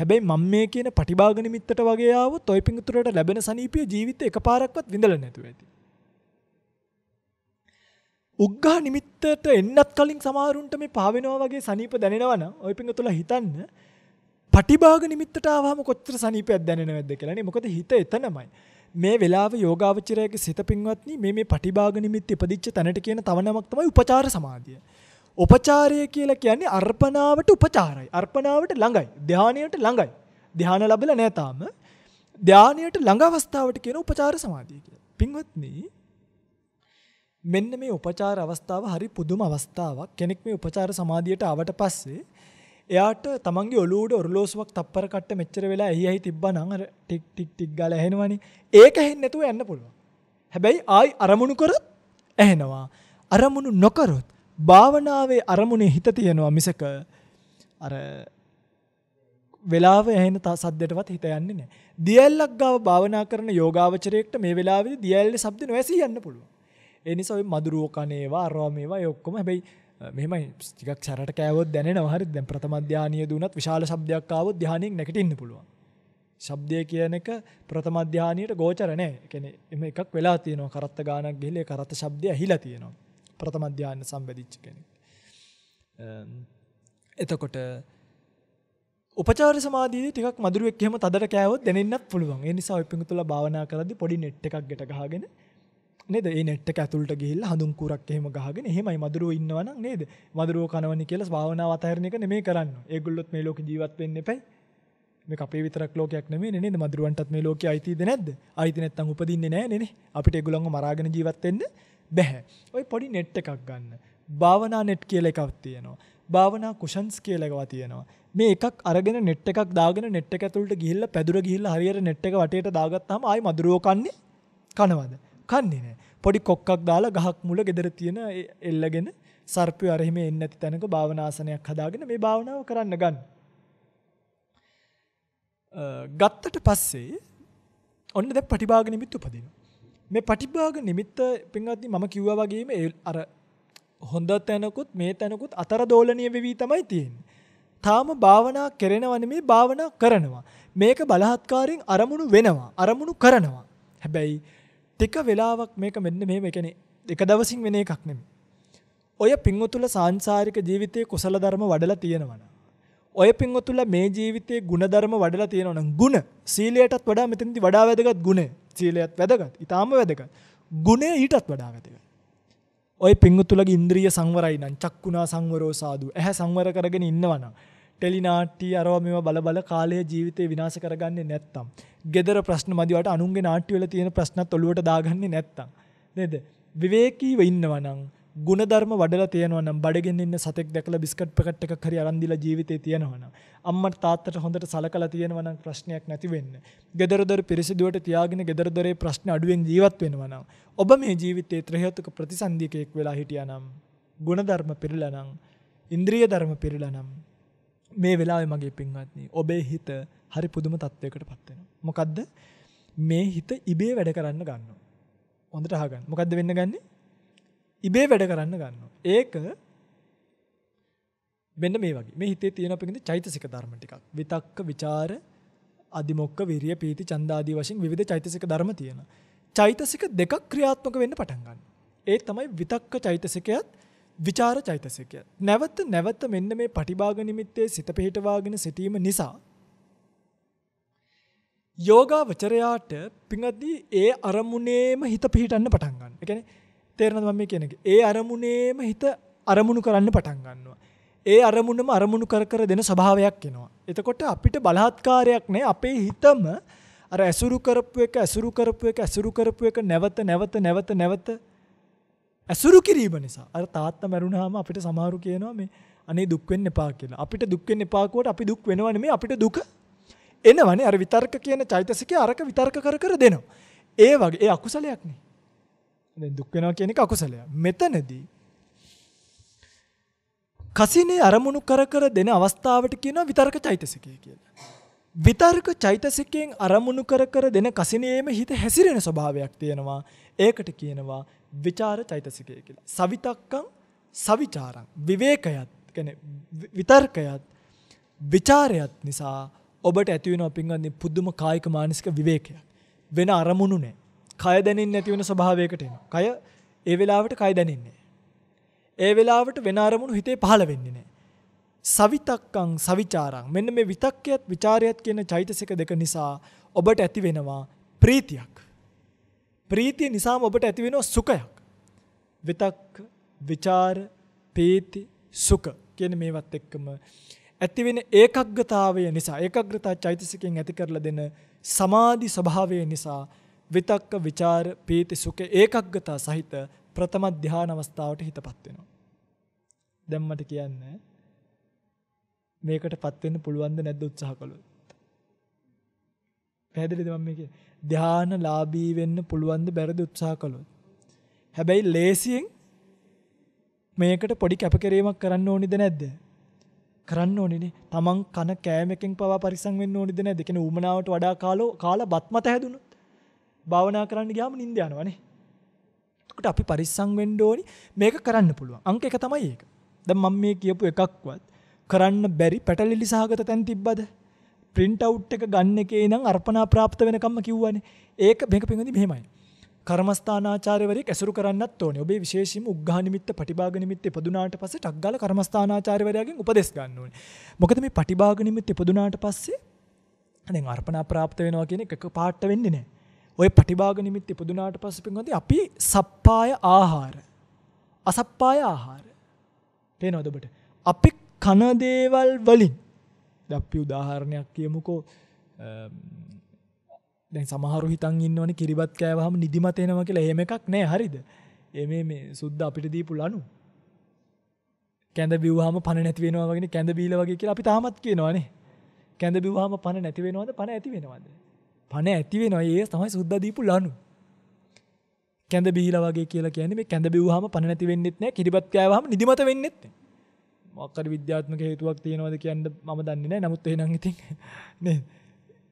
Speaker 1: හැබැයි මම මේ කියන පටිභාග නිමිත්තට වගේ ආවොත් ওই පින්වතුලට ලැබෙන සනීපිය ජීවිතේ එකපාරක්වත් විඳලා නැතුව ඇති. උග්ගා නිමිත්තට එන්නත් කලින් සමහරුන්ට මේ පාවෙනවා වගේ සනීප දැනෙනවනම් ඔය පිංගතුලා හිතන්න පටිභාග නිමිත්තට ආවම කොච්චර සනීපයක් දැනෙනවද කියලා නේ මොකද හිත එතනමයි මේ වෙලාවේ යෝගාවචරයේ සිත පිංවත්නි මේ මේ පටිභාග නිමිත්ත ඉපදිච්ච තැනට කියන තව නමක් තමයි උපචාර සමාධිය. උපචාරය කියලා කියන්නේ අර්පණාවට උපචාරයි. අර්පණාවට ළඟයි. ධානයට ළඟයි. ධාන ලැබෙලා නැහැ තාම. ධානයට ළඟ අවස්ථාවට කියන උපචාර සමාධිය කියලා. පිංවත්නි මෙන්න මේ උපචාර අවස්ථාව හරි පුදුම අවස්ථාවක්. කෙනෙක් මේ උපචාර සමාධියට ආවට පස්සේ එයාට තමන්ගේ ඔළුව උඩ ඔරලෝසුවක් තප්පර කට්ට මෙච්චර වෙලා එහි ඇහි තිබ්බනම් අර ටික් ටික් ටික් ගාලා ඇහෙනවනේ. ඒක ඇහෙන්නේ නැතුව යන්න පුළුවන්. හැබැයි ආයි අරමුණු කරොත් ඇහෙනවා. අරමුණු නොකරොත් භාවනාවේ අරමුණේ හිත තියෙනවා මිසක අර වෙලාව ඇහෙන සද්දටවත් හිත යන්නේ නැහැ. දියැලක් ගාව භාවනා කරන යෝගාවචරයෙක්ට මේ වෙලාවේදී දියැලේ ශබ්ද නොඇසී යන්න පුළුවන්. එනිසා මදුරුව කනේවා අරවා මේවා යොක්කොම හැබයි මෙම ටිකක් සැරට කෑවොත් දැන හරි දැ ප්‍රථමධ්‍යානය දුනත් විශාල සබ්දයක්කාවත් ධානයක් නැකටඉන්න පුළුවන් ශබ්දය කියන එක ප්‍රථමධ්‍යානයට ගෝචරණය කැනෙ එම එකක් වෙලා තියෙනවා කරත්ත ගානක් ගෙලේ කරත ශබ්දය හිලා තියෙනවා ප්‍රථමධ්‍යාන සම්බදිච්ච කෙනෙක් එතකොට උපචාර සමාධී ටිකක් මදුරුවක් එහෙම තදර කෑවොත් දැනෙන්නත් පුළුවන් ඒ නිසා ඔය පිඟුතුලා භාවනා කරද්දී පොඩි net එකක් ගෙට ගහගෙන නේද ඒ නෙට් එක ඇතුළට ගිහිල්ලා හඳුන් කුරක් එහෙම ගහගෙන එහෙමයි මදුරුව ඉන්නවනම් නේද මදුරුව කනවනි කියලා භාවනාව අතහැරන එක නෙමෙයි කරන්න. ඒගොල්ලොත් මේ ලෝකේ ජීවත් වෙන්න එපයි. මේක අපේ විතරක් ලෝකයක් නෙමෙයි නේද? මදුරුවන්ටත් මේ ලෝකේ අයිතිද නැද්ද? අයිති නැත්තම් උපදින්නේ නැහැ නේනේ. අපිට ඒගොල්ලන්ව මරාගෙන ජීවත් වෙන්න බැහැ. ওই පොඩි net එකක් ගන්න. භාවනා net කියලා එකක් තියෙනවා. භාවනා කුෂන්ස් කියලා එකක් තියෙනවා. මේ එකක් අරගෙන net එකක් දාගෙන net එක ඇතුළට ගිහිල්ලා පැදුර ගිහිල්ලා හරියට net එක වටේට දාගත්තාම ආයි මදුරුව කන්නේ කනවද? කන්නේ නෑ. පොඩි කොක්කක් දාලා ගහක් මුල ගෙදර තියෙන එල්ලගෙන සර්පය අරහිම එන්නේ නැති තැනක භාවනාසනයක් හදාගෙන මේ භාවනාව කරන්න ගන්න. ගත්තට පස්සේ ඔන්න දැන් පටිභාග නිමිත්ත උපදිනවා. මේ පටිභාග නිමිත්ත පින්වත්නි මම කිව්වා වගේම අර හොඳ තැනකුත් මේ තැනකුත් අතර දෝලණය වෙවි තමයි තියෙන්නේ. තාම භාවනා කරනවා නෙමෙයි භාවනා කරනවා. මේක බලහත්කාරයෙන් අරමුණු වෙනවා. අරමුණු කරනවා. හැබැයි ටික වෙලාවක් මේක මෙන්න මේ එකනේ එක දවසින් වෙන එකක් නෙමෙයි. ඔය පිංඔතුල සාංසාරික ජීවිතයේ කුසල ධර්ම වඩලා තියෙනවනම් ඔය පිංඔතුල මේ ජීවිතයේ ಗುಣධර්ම වඩලා තියෙනවනම් ಗುಣ සීලයටත් වඩා මෙතනදී වඩා වැදගත් ගුණය. සීලයත් වැදගත්. ඊටාම වැදගත්. ගුණය ඊටත් වඩා වැදගත්. ඔය පිංඔතුලගේ ඉන්ද්‍රිය සංවරයි නම් චක්කුණා සංවරෝ සාදු. ඇහැ සංවර කරගෙන ඉන්නවනම් ටෙලිනාට්‍ය අරවා මේවා බල බල කාලය ජීවිතේ විනාශ කරගන්නේ නැත්තම් ගෙදර ප්‍රශ්න මදිවට අනුන්ගේ නාට්‍යවල තියෙන ප්‍රශ්නත් ඔලුවට දාගන්නේ නැත්තම් නේද විවේකීව ඉන්නවනම් ගුණධර්ම වඩලා තියෙනවනම් බඩගෙන් ඉන්න සතෙක් දැකලා බිස්කට් පැකට් එකක් හරි අරන් දීලා ජීවිතේ තියෙනවනම් අම්මට තාත්තට හොඳට සලකලා තියෙනවනම් ප්‍රශ්නයක් නැති වෙන්න. gedarodor පිරිසිදුවට තියාගෙන gedarodore ප්‍රශ්න අඩුවෙන් ජීවත් වෙනවනම් ඔබ මේ ජීවිතේ ත්‍රිහේතුක ප්‍රතිසන්දිකයක් වෙලා හිටියානම් ගුණධර්ම පිරලනම් ඉන්ද්‍රිය ධර්ම පිරලනම් මේ වෙලාවේ මගේ පින්වත්නි ඔබේ හිත හරි පුදුම තත්වයකට පත් වෙනවා. මොකද්ද? මේ හිත ඉබේ වැඩ කරන්න ගන්නවා. හොඳට අහගන්න. මොකද්ද වෙන්න ගන්නේ? ඉබේ වැඩ කරන්න ගන්නවා. ඒක මෙන්න මේ වගේ. මේ හිතේ තියෙන අපිට චෛතසික ධර්ම ටිකක්. විතක්ක, ਵਿਚාර, අදිමොක්ක, විරිය, පීති, ඡන්දාදී වශයෙන් විවිධ චෛතසික ධර්ම තියෙනවා. චෛතසික දෙකක් ක්‍රියාත්මක වෙන්න පටන් ගන්නවා. ඒ තමයි විතක්ක චෛතසිකයත් විචාර චෛතසිකය. නැවත නැවත මෙන්න මේ පටිභාග නිමිත්තේ සිත පිහිටවාගෙන සිටීම නිසා යෝගාවචරයාට පිඟද්දි ඒ අරමුණේම හිත පිහිටන්න පටන් ගන්න. ඒ කියන්නේ තේරෙනවද මම කියන්නේ? ඒ අරමුණේම හිත අරමුණු කරන්න පටන් ගන්නවා. ඒ අරමුණම අරමුණු කර කර දෙන ස්වභාවයක් එනවා. එතකොට අපිට බලහත්කාරයක් නෑ අපේ හිතම අර ඇසුරු කරපු එක ඇසුරු කරපු එක ඇසුරු කරපු එක නැවත නැවත නැවත නැවත ඇසුරු කිරීම නිසා අර තාත්තා මැරුණාම අපිට සමහරු කියනවා මේ අනේ දුක් වෙන්න එපා කියලා. අපිට දුක් වෙන්න එපා කවට අපි දුක් වෙනවා නෙමෙයි අපිට දුක එනවනේ අර විතර්ක කියන චෛතසිකේ අරක විතර්ක කර කර දෙනවා. ඒ වගේ ඒ අකුසලයක් නේ. දැන් දුක් වෙනවා කියන එක අකුසලයක්. මෙතනදී කසිනේ අරමුණු කර කර දෙන අවස්ථාවට කියනවා විතර්ක චෛතසිකය කියලා. විතර්ක චෛතසිකයෙන් අරමුණු කර කර දෙන කසිනේම හිත හැසිරෙන ස්වභාවයක් තියෙනවා. ඒකට කියනවා විචාර චෛතසිකය කියලා. සවිතක්කං සවිචාරං විවේකයත් කියන්නේ විතර්කයත් ਵਿਚාරයත් නිසා ඔබට ඇති වෙනවා පින්වත්නි පුදුම කායික මානසික විවේකයක්. වෙන අරමුණු නැහැ. කය දැනෙන්නේ නැති වෙන ස්වභාවයකට එනවා. කය ඒ වෙලාවට කය දැනෙන්නේ ඒ වෙලාවට වෙන අරමුණු හිතේ පහළ වෙන්නේ නැහැ. සවිතක්කං සවිචාරං මෙන්න මේ විතක්කයත් ਵਿਚාරයත් කියන චෛතසික දෙක නිසා ඔබට ඇති වෙනවා ප්‍රීතියක්. ප්‍රීතිය නිසාම ඔබට ඇති වෙනවා සුඛයක්. විතක්ක, ਵਿਚාර, පීති, සුඛ කියන මේවත් එක්කම ඇති වෙන ඒකග්ගතාවය නිසා ඒකග්‍රතා චෛතසිකයෙන් ඇති කරලා දෙන සමාධි ස්වභාවය නිසා විතක්ක, ਵਿਚාර, පීති, සුඛ ඒකග්ගතා සහිත ප්‍රථම ධානය අවස්ථාවට හිතපත් වෙනවා. දැන් මට කියන්න මේකටපත් වෙන්න පුළුවන්ද නැද්ද උත්සාහ කළොත්. පැහැදිලිද මම මේ කියන්නේ? ධානලාභී වෙන්න පුළුවන්ද බැරිද උත්සාහ කළොත්. හැබැයි ලේසියෙන් මේකට පොඩි කැපකිරීමක් කරන්න ඕනිද නැද්ද? කරන්න ඕනිනේ. Taman කන කෑම එකෙන් පවා පරිසම් වෙන්න ඕනිද නැද්ද? කියන උමනාවට වඩා කාලෝ කාලා බත් මත හැදුනොත් භාවනා කරන්න ගියාම නිින්ද යනවනේ. එතකොට අපි පරිස්සම් වෙන්න ඕනි මේක කරන්න පුළුවන්. අංක එක තමයි ඒක. දැන් මම මේ කියපු එකක්වත් කරන්න බැරි පැටලිලි සහගත තැන් තිබ්බද? print out එක ගන්න එකේ ඉඳන් අර්පණා પ્રાપ્ત වෙනකම්ම කිව්වනේ. ඒක මේක පින්වදි මෙහෙමයි. කර්මස්ථානාචාර්යවරයෙක් ඇසුරු කරන්නත් ඕනේ. ඔබේ විශේෂයෙන්ම උග්ඝා නිමිත්ත, පටිභාග නිමිත්ත ඉපදුනාට පස්සේ ටක් ගාලා කර්මස්ථානාචාර්යවරයාගෙන් උපදෙස් ගන්න ඕනේ. මොකද මේ පටිභාග නිමිත්ත ඉපදුනාට පස්සේ දැන් අර්පණා પ્રાપ્ત වෙනවා කියන එක පාට වෙන්නේ නැහැ. ওই පටිභාග නිමිත්ත ඉපදුනාට පස්සේ පින්වදි අපි සප්පාය ආහාර අසප්පාය ආහාර. පේනවද ඔබට? අපි කන දේවල් වලින් දප්පි උදාහරණයක් කියමුකෝ දැන් සමහරු හිතන් ඉන්නවන කිරිබත් කෑවහම නිදිමතයෙනව කියලා හෙම එකක් නෑ හරිද එම මේ සුද්ද අපිට දීපු ලනු කැඳ බිවහම පණ නැතිවෙනවාගෙන කැඳ බීල වගේ කියලා අපි තාමත් කියනවානේ කැඳ බිවහම පණ නැතිවෙනවාද පණ ඇතිවෙනවාද පණ ඇතිවෙනවා ඒ තමයි සුද්ද දීපු ලනු කැඳ බිහිලා වගේ කියලා කියන්නේ මේ කැඳ බිව්වහම පණ නැති වෙන්නෙත් නෑ කිරිබත් කෑවහම නිදිමත වෙන්නෙත් නෑ මොකක්hari විද්‍යාත්මක හේතුවක් තියෙනවද කියන්න මම දන්නේ නැහැ. නමුත් එහෙනම් ඉතින් නේද?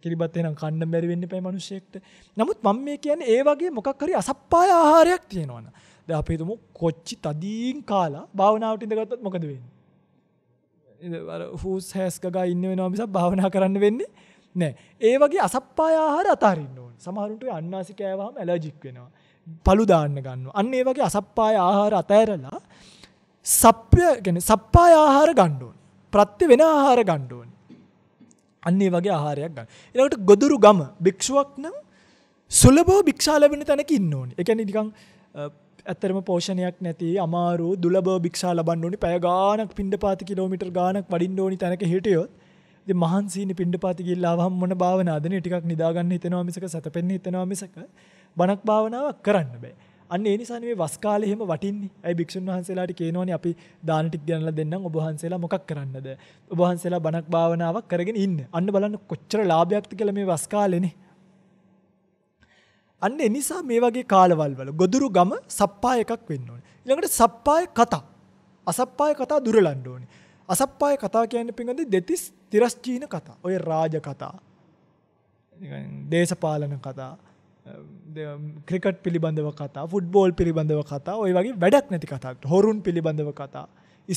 Speaker 1: කිරිබත් එහෙනම් කන්න බැරි වෙන්න එපයි මිනිස්සෙක්ට. නමුත් මම මේ කියන්නේ ඒ වගේ මොකක් හරි අසප්පාය ආහාරයක් තියෙනවනම්. දැන් අපි හිතමු කොච්චි තදින් කාලා භාවනාවට ඉඳගත්තොත් මොකද වෙන්නේ? අර හූස් හැස් ගගා ඉන්න වෙනවා මිසක් භාවනා කරන්න වෙන්නේ නැහැ. ඒ වගේ අසප්පාය ආහාර අතාරින්න ඕනේ. සමහරුන්ට අන්නාසි කෑවහම ඇලර්ජික් වෙනවා. පළු දාන්න ගන්නවා. අන්න ඒ වගේ අසප්පාය ආහාර අතෑරලා සප්‍ය කියන්නේ සප්පාය ආහාර ගන්න ඕනේ. ප්‍රත්‍ය වෙන ආහාර ගන්න ඕනේ. අන්න ඒ වගේ ආහාරයක් ගන්න. ඊළඟට ගොදුරු ගම භික්ෂුවක් නම් සුලභව භික්ෂා ලැබෙන තැනක ඉන්න ඕනේ. ඒ කියන්නේ නිකන් ඇත්තරම පෝෂණයක් නැති අමාරු දුලබව භික්ෂා ලබන්න ඕනේ. පැය ගාණක් පින්ඩපාති කිලෝමීටර් ගාණක් වඩින්න ඕනේ තැනක හිටියොත්. ඉතින් මහන්සියනේ පින්ඩපාති ගිහිල්ලා ආවම මොන භාවනාවද නේ ටිකක් නිදාගන්න හිතෙනවා මිසක සතපෙන්න හිතෙනවා මිසක බණක් භාවනාවක් කරන්න බෑ. අන්න ඒ නිසානේ මේ වස් කාලේ එහෙම වටින්නේ. අයි භික්ෂුන් වහන්සේලාට කියනෝනේ අපි දාන ටික ගණන්ලා දෙන්නම් ඔබ වහන්සේලා මොකක් කරන්නද? ඔබ වහන්සේලා බණක් භාවනාවක් කරගෙන ඉන්න. අන්න බලන්න කොච්චර ලාභයක්ද කියලා මේ වස් කාලේනේ. අන්න ඒ නිසා මේ වගේ කාලවල වල ගොදුරු ගම සප්පාය එකක් වෙන්න ඕනේ. ඊළඟට සප්පාය කතා. අසප්පාය කතා දුරලන්න ඕනේ. අසප්පාය කතා කියන්නේ පින්වද දෙතිස් තිරස්චීන කතා. ඔය රාජ කතා. දේශපාලන කතා. ක්‍රිකට් පිළිබඳව කතා ෆුඩ්බෝල් පිළිබඳව කතා ඔය වගේ වැඩක් නැති කතාක් හොරුන් පිළිබඳව කතා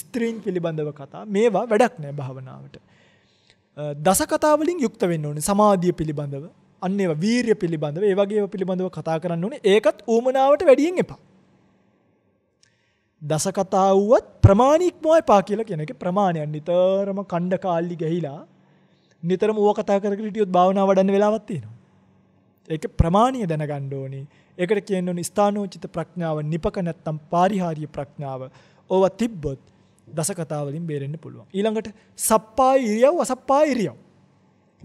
Speaker 1: ස්ත්‍රීන් පිළිබඳව කතා මේවා වැඩක් නෑ භාවනාවට. දස කතාවලින් යුක්ත වෙන්න ඕනේ සමාධිය පිළිබඳව අන්න වීර්ය පිළිබඳව ඒවගේ පිළිබඳව කතා කරන්න ඕනේ ඒකත් ඌමනාවට වැඩියෙන් එපා. දස කතා වුවත් ප්‍රමාණික්මෝ එපා කියලා කියන එක ප්‍රමාණයක් නිතරම කණ්ඩ කාල්ලි ගහිලා නිතරම ඌව කතා කරගෙන හිටියොත් භාවනාව වඩන්න වෙලාවක් තියෙනවා. ඒක ප්‍රමාණීය දැනගන්න ඕනේ. ඒකට කියන්න ඕනේ ස්ථානෝචිත ප්‍රඥාව, නිපක නැත්තම් පාරිහාරීය ප්‍රඥාව. ඕවා තිබ්බොත් දස කතාවලින් බේරෙන්න පුළුවන්. ඊළඟට සප්පාය ඉරියව් අසප්පාය ඉරියව්.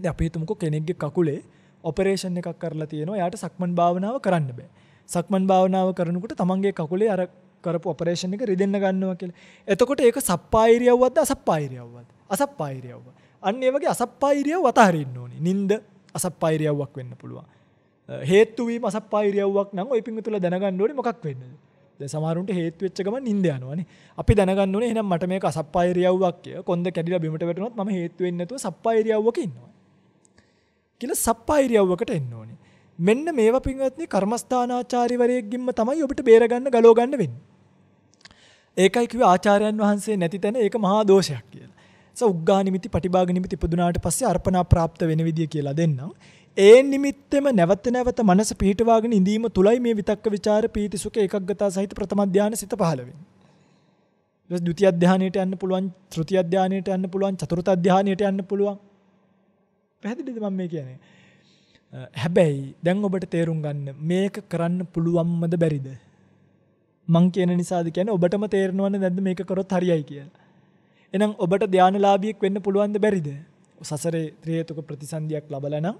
Speaker 1: දැන් අපි හිතමුකෝ කෙනෙක්ගේ කකුලේ ඔපරේෂන් එකක් කරලා තියෙනවා. එයාට සක්මන් භාවනාව කරන්න බෑ. සක්මන් භාවනාව කරනකොට තමන්ගේ කකුලේ අර කරපු ඔපරේෂන් එක රිදෙන්න ගන්නවා කියලා. එතකොට ඒක සප්පාය ඉරියව්වක්ද අසප්පාය ඉරියව්වක්ද? අසප්පාය ඉරියව්ව. අන්න ඒ වගේ අසප්පාය ඉරියව් වතහරින්න ඕනේ. නිින්ද අසප්පාය ඉරියව්වක් වෙන්න පුළුවන්. හේත්තුවීම සප්පායිරියව්වක් නම් ඔය පිංගුතුල දැනගන්න ඕනේ මොකක් වෙන්නද? දැන් සමහරුන්ට හේතු වෙච්ච ගමන් නිින්ද යනවානේ. අපි දැනගන්න ඕනේ එහෙනම් මට මේක අසප්පායිරියව්වක් කිය. කොන්ද කැඩිලා බිමට වැටුනොත් මම හේතු වෙන්නේ නැතුව සප්පායිරියව්වක ඉන්නවා. කියලා සප්පායිරියව්වකට එන්න ඕනේ. මෙන්න මේවා පිංගුත්නි කර්මස්ථානාචාර්යවරයෙක්ගින්ම තමයි ඔබට බේරගන්න ගලව ගන්න වෙන්නේ. ඒකයි කිව්වේ ආචාර්යයන් වහන්සේ නැති තැන ඒක මහා දෝෂයක් කියලා. සෞග්ගා නිමිති පටිභාග නිමිති ඉපදුනාට පස්සේ අර්පණා પ્રાપ્ત වෙන විදිය කියලා දෙන්නම්. ඒ නිමිත්තෙම නැවත නැවත මනස පිහිටවාගෙන ඉඳීම තුලයි මේ විතක්ක ਵਿਚාර පීති සුඛ ඒකග්ගතා සහිත ප්‍රථම ධානය සිත පහළ වෙන්නේ. ඊට ද්විතිය ධානයට යන්න පුළුවන්, තෘතිය ධානයට යන්න පුළුවන්, චතුර්ථ ධානයට යන්න පුළුවන්. පැහැදිලිද මම මේ කියන්නේ? හැබැයි දැන් ඔබට තේරුම් ගන්න මේක කරන්න පුළුවන්මද බැරිද? මං කියන නිසාද කියන්නේ ඔබටම තේරෙනවද නැද්ද මේක කරොත් හරියයි කියලා. එහෙනම් ඔබට ධානලාභියෙක් වෙන්න පුළුවන්ද බැරිද? සසරේ ත්‍රි හේතුක ප්‍රතිසන්දියක් ලබලා නම්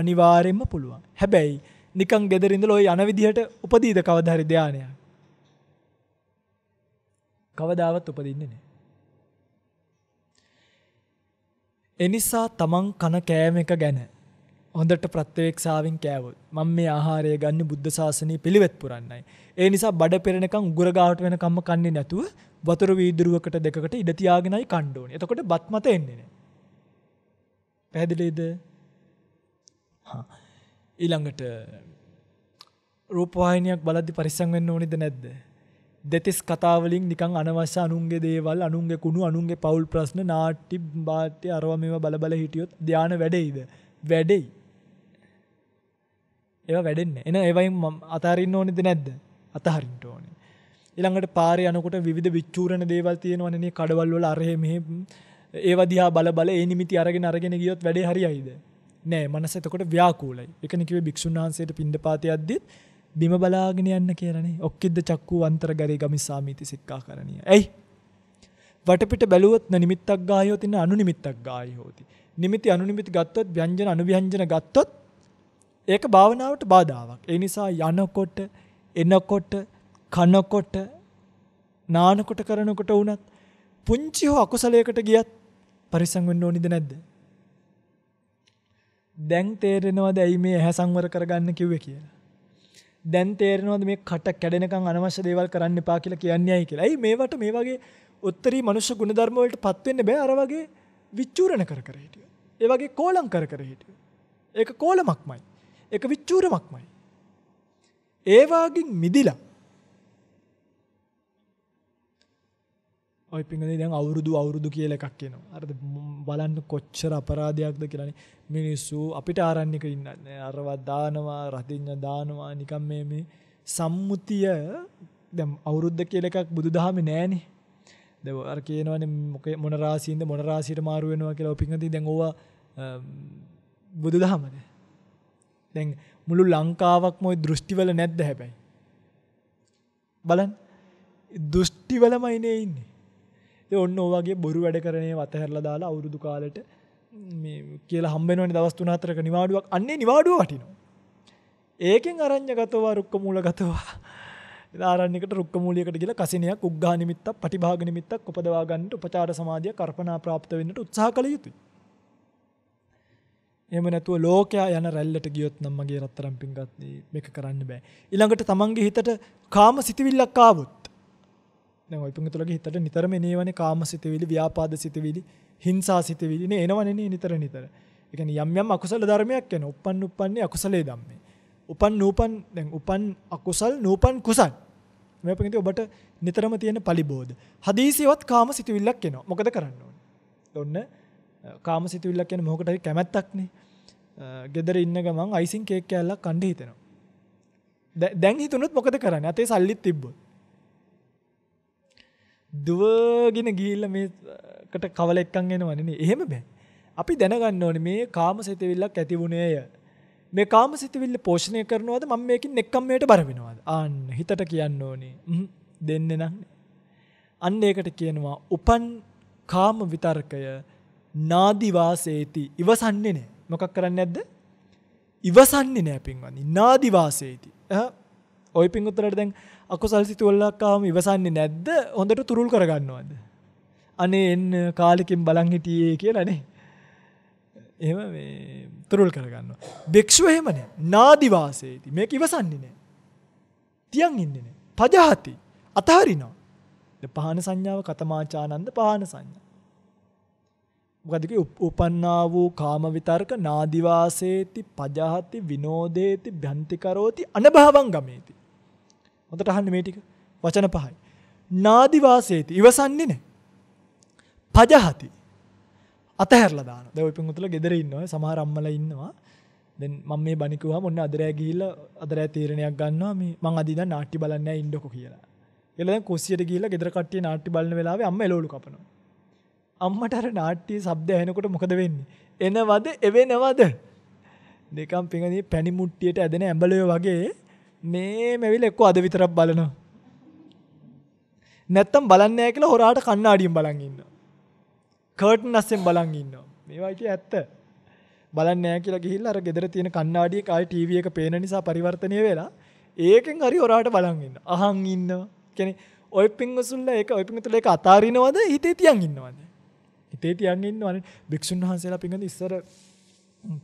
Speaker 1: අනිවාර්යෙන්ම පුළුවන්. හැබැයි නිකන් ගෙදර ඉඳලා ওই යන විදිහට උපදීද කවදා හරි ධානයක්? කවදාවත් උපදින්නේ නැහැ. එනිසා තමන් කන කෑම එක ගැන හොඳට ප්‍රත්‍යවේක්ෂාවෙන් කෑවොත් මම මේ ආහාරය ගන්න බුද්ධ ශාසනය පිළිවෙත් පුරන්නයි. ඒ නිසා බඩ පෙරෙනකන් උගුර ගාවට වෙනකම්ම කන්නේ නැතුව වතුර වීදුරුවකට දෙකකට ඉඩ තියාගෙනයි කන්න ඕනේ. එතකොට බත් මත එන්නේ නැහැ. පැහැදිලිද? ඊළඟට රූපවාහිනියක් බලද්දි පරිස්සම් වෙන්න ඕනේද නැද්ද? දෙතිස් කතාවලින් නිකන් අනවශ්‍ය අනුන්ගේ දේවල් අනුන්ගේ කුණු අනුන්ගේ පවුල් ප්‍රශ්න නාට්‍ය බාට්‍ය අරවා මේවා බල බල හිටියොත් ධානය වැඩෙයිද? වැඩෙයි. ඒවා වැඩෙන්නේ. එන ඒවයින් අතාරින්න ඕනේද නැද්ද? අතහරින්න ඕනේ. ඊළඟට පාරේ යනකොට විවිධ විචූරණ දේවල් තියෙනවනේ කඩවල් වල අරහෙ මෙහෙ ඒවා දිහා බල බල ඒ නිමිති අරගෙන අරගෙන ගියොත් වැඩේ හරියයිද? නෑ මනස එතකොට ව්‍යාකූලයි එකන කිවේ භික්ෂුන් වහන්සේට පින්ඩපාතයක්ද්දිත් බිම බලාගෙන යන්න කියන්නේ ඔක්කිද්ද චක්කූ අන්තරගරේ ගමිසාමීති සික්කා කරණය ඇයි වටපිට බැලුවත් නිමිත්තක් ගායෝති අනු නිමිත්තක් ගාය හෝති නිමිති අනුනිමිති ගත්තොත් ව්‍යංජන අනුව්‍යංජන ගත්තොත් ඒක භාවනාවට බාධාවක් ඒ නිසා යනකොට එනකොට කනකොට නානකොට කරනකොට වුණත් පුංචි හෝ අකුසලයකට ගියත් පරිසං වෙන්න ඕනිද නැද්ද දැන් තේරෙනවද ඇයි මේ ඇහැ සංවර කරගන්න කිව්වේ කියලා. දැන් තේරෙනවද මේ කට කැඩෙනකන් අනවශ්‍ය දේවල් කරන්න එපා කියලා කියන්නේ ඇයි කියලා. ඇයි මේවට මේ වගේ උත්තරී මනුෂ්‍ය ගුණධර්ම වලටපත් වෙන්න බෑ අර වගේ විචූරණ කර කර හිටියොත්. ඒ වගේ කෝලම් කර කර හිටියොත්. ඒක කෝලමක්මයි. ඒක විචූරමක්මයි. ඒ වගේ මිදිලා ඔය පිංගනේ දැන් අවුරුදු අවුරුදු කියලා එකක් එනවා. අර බලන්න කොච්චර අපරාධයක්ද කියලානේ මිනිස්සු අපිට ආරන්නේක ඉන්නන්නේ. අරව දානවා, රතිඤ්ඤ දානවා, නිකම් මේ මේ සම්මුතිය දැන් අවුරුද්ද කියලා එකක් බුදුදහමේ නෑනේ. දැන් අර කියනවනේ මොකේ මොන රාසියෙන්ද මොන රාසියට මාරු වෙනවා කියලා පිංගනේ දැන් ඕවා බුදුදහමනේ. දැන් මුළු ලංකාවක්ම ওই දෘෂ්ටිවල නැද්ද හැබැයි. බලන්න දෘෂ්ටිවලමයිනේ ඉන්නේ. ඔන්න ඕවාගේ බොරු වැඩ කරනේ වතහැරලා දාලා අවුරුදු කාලට කියලා හම්බෙනවනි දවස් තුනාතරක නිවාඩුවක් අන්නේ නිවාඩුව වටිනවා. ඒකෙන් අරං්්‍ය ගතවා රුක්ක මූල ගතවා ධාරන්නකට රුක් මූලියකට කියල කසිනයක් උග්ගා නිමිත්ත පටිභාග නිමිත්තක් උපදවාගන්නට උපචාර සමාධිය කර්පනා ප්‍රාප්ත වන්නට උත්සා කළ යුතුයි. එම නැතුව ලෝකයා යන රැල්ලට ගියොත් නම්මගේ රත්තරම් පින්ගත් එක කරන්න බෑ. ඉළඟට තමන්ගේ හිතට කාම සිතිවිල්ලක්කාවුත් දැන් ওই පිංගුතුලගේ හිතට නිතරම එනේවනේ කාම සිතවිලි, ව්‍යාපාද සිතවිලි, හිංසා සිතවිලි නේ එනවනේ නිතර නිතර. ඒ කියන්නේ යම් යම් අකුසල ධර්මයක් එන. උපන් උපන්නේ අකුසලේ ධම්මේ. උපන් නූපන් දැන් උපන් අකුසල් නූපන් කුසල්. මේ පිංගුති ඔබට නිතරම තියෙන පලිබෝධ. හදීසියවත් කාම සිතවිල්ලක් එනවා. මොකද කරන්න ඕනේ? ඔන්න කාම සිතවිල්ලක් කියන්නේ මොකකට හරි කැමැත්තක්නේ. ගෙදර ඉන්න ගමන් අයිසින් කේක් කෑල්ලක් කන්න හිතෙනවා. දැන් හිතුනොත් මොකද කරන්නේ? අතේ සල්ලිත් තිබ්බොත්. දුවගෙන ගිහිල්ල මේකට කවල එක්කන් එන වනනේ එහෙම බෑ අපි දැනගන්න ඕන මේ කාම සිතවිල්ලක් ඇතිවුණේය මේ කාම සිතවිල්ල පෝෂණය කරනවාද මම මේකින් නෙක්කම්මයට බරවෙනවාද අන්න හිතට කියන්න ඕනේ දෙන්න නම් අන්න ඒකට කියනවා උපන් කාම විතර්කය නාදිවාසේති ඉවසන්නේ නෑ මොකක් කරන්න ඇද්ද ඉවසන්නේ නෑ පින්වන්නේ නාදිවාසේති ඔය පින්වුත්තරට දැන් අකුසල් සිතුවල්ලක්කාම ඉවසන්නේ නැද්ද හොඳට තුරුල් කරගන්නවද. අනේ එන්න කාලෙකින් බලං හිටියේ කියලනේ. එහම තුරුල් කරගන්න. භික්‍ෂුව එහෙමන නාදිවාසේති මේක ඉවසන්නේ නෑ. තියන් ඉන්නන. පජහති අතහරිනවා. පහන සංඥාව කතමාචානන්ද පහන සංඥා. මොකදක උපන්නා වූ කාම විතර්ක නාදිවාසේති පජහති විනෝදේති භ්‍යන්තිකරෝති අනභාවන් ගමේති. හොඳට අහන්න මේ ටික. වචන පහයි. නාදි වාසේති ඉවසන්නේ නැහැ. පජහති. අතහැරලා දානවා. දැන් ඔය පිංගුතුල ගෙදර ඉන්නවා. සමහර අම්මලා ඉන්නවා. දැන් මම මේ බණ කිව්වම ඔන්න අදරෑ ගිහිල්ලා අදරෑ තීරණයක් ගන්නවා මේ මං අද ඉඳන් නාට්‍ය බලන්න නෑ ඉන්නකෝ කියලා. කියලා දැන් කුස්සියට ගිහිල්ලා ගෙදර කට්ටිය නාට්‍ය බලන වෙලාවේ අම්මා එළවලු කපනවා. අම්මට අර නාට්‍ය ශබ්ද ඇහෙනකොට මොකද වෙන්නේ? එනවද එවෙනවද? දෙකම් පිඟදී පැණි මුට්ටියට ඇදෙන ඇඹලය වගේ මේ මෙවිල එක්ක අද විතරක් බලනවා. නැත්තම් බලන්නේ නැහැ කියලා හොරාට කණ්ණාඩියෙන් බලන් ඉන්නවා. කර්ටන් අස්සෙන් බලන් ඉන්නවා. මේවා කිය ඇත්ත. බලන්නේ නැහැ කියලා ගිහිල්ලා අර ගෙදර තියෙන කණ්ණාඩියේ කායි ටීවී එක පේන නිසා පරිවර්තනය වෙලා ඒකෙන් හරි හොරාට බලන් ඉන්නවා. අහන් ඉන්නවා. කියන්නේ ඔය පිංගුසුල්ලා ඒක ඔය පිංගුතුල ඒක අතාරිනවද හිතේ තියන් ඉන්නවද? හිතේ තියන් ඉන්නවනේ. භික්ෂුන් වහන්සේලා පිංගුඳ ඉස්සර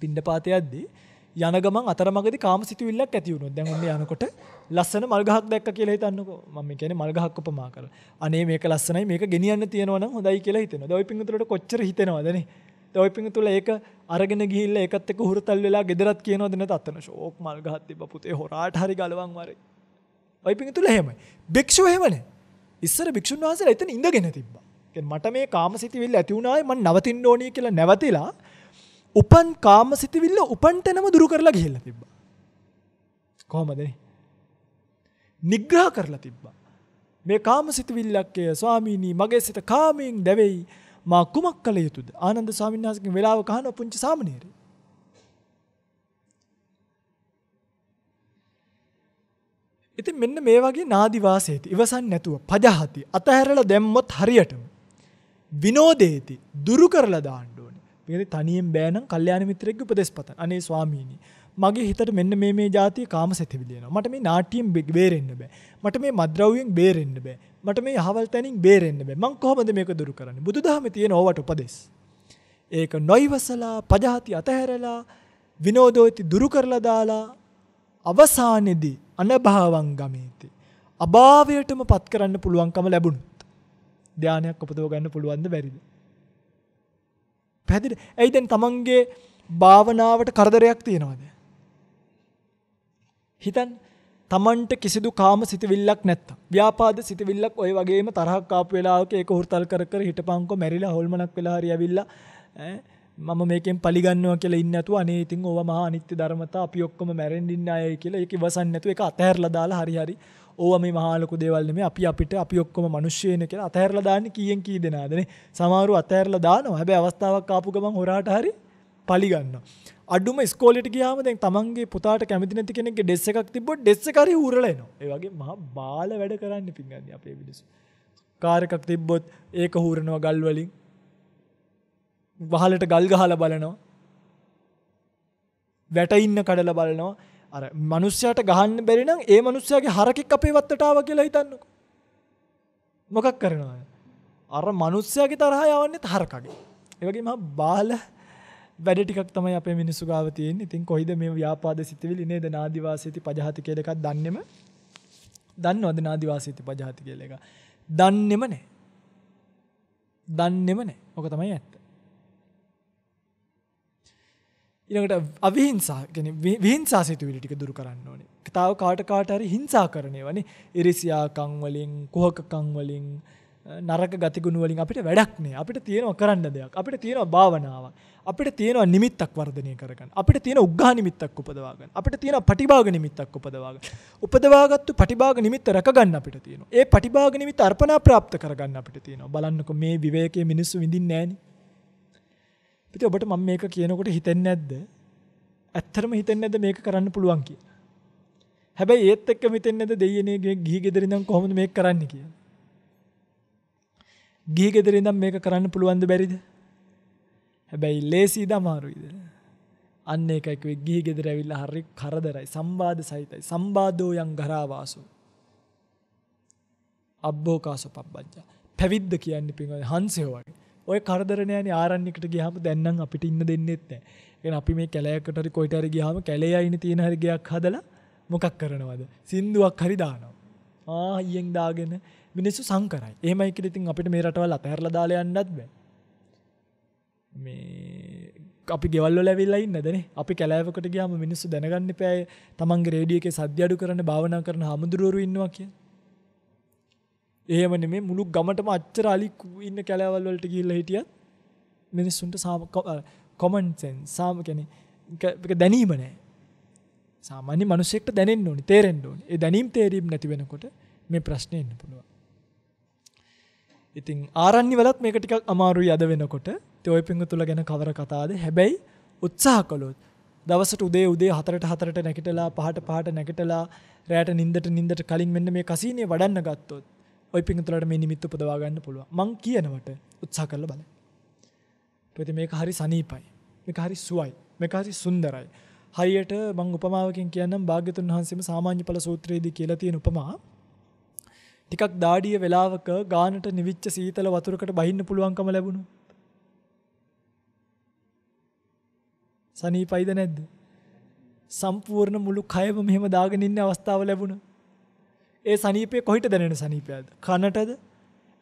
Speaker 1: පින්ඩපාතයක්දී යන ගමන් අතරමගදී කාම සිතුවිල්ලක් ඇති වුණොත් දැන් ඔන්න යනකොට ලස්සන මල් ගහක් දැක්ක කියලා හිතන්නකෝ මම මේ කියන්නේ මල් ගහක් උපමා කරලා අනේ මේක ලස්සනයි මේක ගෙනියන්න තියෙනවා නම් හොඳයි කියලා හිතෙනවා. දැන් ওই පිංගුතුලට කොච්චර හිතෙනවදනේ. දැන් ওই පිංගුතුල ඒක අරගෙන ගිහිල්ලා ඒකත් එක්ක හුරතල් වෙලා ගෙදරත් කියනවද නැත්නම් අතන ෂෝක් මල් ගහක් තිබ්බ පුතේ හොරාට හරි ගලවන් වරේ. ওই පිංගුතුල එහෙමයි. භික්ෂුව එහෙමනේ. ඉස්සර භික්ෂුන් වහන්සේලා එතන ඉඳගෙන තිබ්බා. මට මේ කාමසිතවිල්ල ඇති වුණායි මම නවතින්න ඕනි කියලා නැවතිලා උපන් කාම සිතිවිල්ල උපන්ටනම දුරු කරලා ගිහිල්ලා තිබ්බා. කොහොමද? නිග්‍රහ කරලා තිබ්බා. මේ කාම සිතිවිල්ලක් ස්වාමීනි මගේ සිත කාමයෙන් දැවෙයි. මා කුමක් කළ යුතුද? ආනන්ද ස්වාමීන් වහන්සේගෙන් වෙලාව කහන පුංචි සාමණේරයෙක්. ඉතින් මෙන්න මේ වගේ නාදිවාසේති ඉවසන් නැතුව පජහති අතහැරලා දැම්මොත් හරියටම විනෝදේති දුරු කරලා දාන්න ඒ තනියෙන් බෑනම් කල්යාණ මිත්‍රයෙක්ගේ උපදෙස් පතන. අනේ ස්වාමීනි. මගේ හිතට මෙන්න මේ මේ જાතිය කාම සැතිවිලි එනවා. මට මේ නාට්‍යයෙන් බේරෙන්න බෑ. මට මේ මද්ද්‍රව්‍යයෙන් බේරෙන්න බෑ. මට මේ යහවල් තැනින් බේරෙන්න බෑ. මං කොහොමද මේක දුරු කරන්නේ? බුදුදහමේ තියෙන ඕවට උපදෙස්. ඒක නොයිවසලා, පජාති අතහැරලා, විනෝදෝති දුරු කරලා දාලා අවසානයේදී අනභාවං ගමේති. අභාවයටම පත් කරන්න පුළුවන්කම ලැබුණොත් ධානයක් උපදව ගන්න පුළුවන්ද බැරිද? පැහැදිලි. එයි දැන් තමන්ගේ භාවනාවට කරදරයක් තියෙනවද? හිතන්න තමන්ට කිසිදු කාම සිතවිල්ලක් නැත්තම් ව්‍යාපාද සිතවිල්ලක් ඔය වගේම තරහක් ආපු වෙලාවක ඒක හුරතල් කර කර හිටපන්කෝ මැරිලා හොල්මනක් වෙලා හරි ඇවිල්ලා මම මේකෙන් පලිගන්නවා කියලා ඉන්නේ නැතුව අනේ ඉතින් ඕවා මහා අනිත්‍ය ධර්මතා අපි ඔක්කොම මැරෙන්න ඉන්න අයයි කියලා ඒක ඉවසන්නේ නැතුව ඒක අතහැරලා දාලා හරි හරි ඕව මේ මහා ලොකු දේවල් නෙමෙයි අපි අපිට අපි ඔක්කොම මිනිස්සුයනේ කියලා අතහැරලා දාන්නේ කීයෙන් කී දෙනාදනේ සමහරව අතහැරලා දානවා හැබැයි අවස්ථාවක් ආපු ගමන් හොරාට හරි පලි ගන්නවා අඩුම ස්කෝලට ගියාම දැන් තමන්ගේ පුතාට කැමති නැති කෙනෙක්ගේ ඩෙස් එකක් තිබ්බොත් ඩෙස් එක හරි ඌරලා එනවා. ඒ වගේ මහා බාල වැඩ කරන්න පිංගන්නේ අපේ මිනිස්සු. කාර් එකක් තිබ්බොත් ඒක හූරනවා ගල් වලින්. වහලට ගල් ගහලා බලනවා. වැට ඉන්න කඩලා බලනවා. අර මිනිස්සයාට ගහන්න බැරි නම් ඒ මිනිස්සයාගේ හරකෙක් අපේ වත්තට ආවා කියලා හිතන්නකො. මොකක් කරනවද? අර මිනිස්සයාගේ තරහ යවන්නේත් හරකගේ. ඒ වගේම බාල වැඩ ටිකක් තමයි අපේ මිනිස්සු ගාව තියෙන්නේ. ඉතින් කොයිද මේ ව්‍යාපාද සිතවිලි නේද? නාදිවාසීති පජහති කියලා එකක් දන්නෙම දන්නවද නාදිවාසීති පජහති කියලා එක? දන්නෙම නැහැ. දන්නෙම නැහැ. ඔක තමයි ඇත්ත. ඉනකට අවිහිංසා ගැන විහිංසා සිතුවිලි ටික දුරු කරන්න ඕනේ. තාව කාට කාට හරි හිංසා කරන්නේ වනේ. ඉරිසියාකම් වලින්, කුහකකම් වලින්, නරක ගතිගුණ වලින් අපිට වැඩක් නෑ. අපිට තියෙනවා කරන්න දෙයක්. අපිට තියෙනවා භාවනාවක්. අපිට තියෙනවා නිමිත්තක් වර්ධනය කරගන්න. අපිට තියෙන උග්ඝා නිමිත්තක් උපදවා ගන්න. අපිට තියෙනවා පටිභාග නිමිත්තක් උපදවා ගන්න. උපදවාගත්තු පටිභාග නිමිත්ත රැකගන්න අපිට තියෙනවා. ඒ පටිභාග නිමිත්ත අර්පණා પ્રાપ્ત කරගන්න අපිට තියෙනවා. බලන්නකො මේ විවේකයේ මිනිස්සු විඳින්නේ නෑනේ. ඉතින් ඔබට මම මේක කියනකොට හිතෙන්නේ නැද්ද? ඇත්තටම හිතෙන්නේ නැද්ද මේක කරන්න පුළුවන් කියලා? හැබැයි ඒත් එක්කම හිතෙන්නේ නැද්ද දෙයියනේ ගිහි ගෙදර ඉඳන් කොහොමද මේක කරන්න කියලා? ගිහි ගෙදර ඉඳන් මේක කරන්න පුළුවන්ද බැරිද? හැබැයි ලේසිද අමාරුයිද? අන්න ඒකයි කිව්වේ ගිහි ගෙදර ඇවිල්ලා හරි කරදරයි සම්බාධ සහිතයි සම්බාධෝ යම් ගරාවාසෝ අබ්බෝකාස පබ්බජ්ජා පැවිද්ද කියන්නේ පින්වද හංසයෝ වගේ ඔය කරදරණයනි ආරණ්‍යකට ගියාම දැන්නම් අපිට ඉන්න දෙන්නෙත් නැහැ. ඒ අපි මේ කැලයකට හරි කොයිට හරි ගියාම කැලේ අයින තියෙන හරි ගයක් හදලා මොකක් කරනවද? සින්දුවක් හරි දානවා. ආ අයියෙන් දාගෙන මිනිස්සු සංකරයි. එහෙමයි කියලා ඉතින් අපිට මේ රටවල් අතහැරලා දාලා යන්නත් බෑ. මේ අපි ගෙවල් වල ඇවිල්ලා ඉන්නදනේ. අපි කැලෑවකට ගියාම මිනිස්සු දැනගන්න එපා තමන්ගේ රේඩියෝ එකේ සද්ද අඩු කරන්න භාවනා කරන හමුදුරුවරු ඉන්නවා කියලා. එහෙම නෙමේ මුළු ගමටම අච්චර අලි ඉන්න කැලෑවල් වලට ගිහිල්ලා හිටියත් මිනිස්සුන්ට සාම කොමන් සෙන්ස් සාම කියන්නේ ඒක දැනීම නැහැ. සාමාන්‍ය මිනිසෙක්ට දැනෙන්න ඕනි, තේරෙන්න ඕනි. ඒ දැනීම් තේරීම් නැති වෙනකොට මේ ප්‍රශ්නේ එන්න පුළුවන්. ඉතින් ආරණ්‍ය වලත් මේක ටිකක් අමාරුයි අද වෙනකොට. ඉතින් ওই පිංගුතුල ගැන කවර කතාවද? හැබැයි උත්සාහ කළොත් දවසට උදේ උදේ 4ට 4ට නැගිටලා 5ට 5ට නැගිටලා රැයට නිින්දට නිින්දට කලින් මෙන්න මේ කසීනේ වඩන්න ගත්තොත් ඔයි පින්තුලට මේ නිමිත් උපදවා ගන්න පුළුවන්. මං කියනවට උත්සාහ කරලා බලන්න. ප්‍රති මේක හරි සනීපයි. මේක හරි සුවයි. මේක හරි සුන්දරයි. හරියට මං උපමාවකින් කියන්නම් භාග්‍යතුන් වහන්සේම සාමාන්‍ය ඵල සූත්‍රයේදී කියලා තියෙන උපමා. ටිකක් දාඩිය වෙලාවක ගානට නිවිච්ච සීතල වතුරකට බහින්න පුළුවන්කම ලැබුණා. සනීපයිද නැද්ද? සම්පූර්ණ මුළු කයම මෙහෙම දාගෙන ඉන්න අවස්ථාව ලැබුණා. ඒ සනීපය කොහිට දැනෙන සනීපයද? කනටද?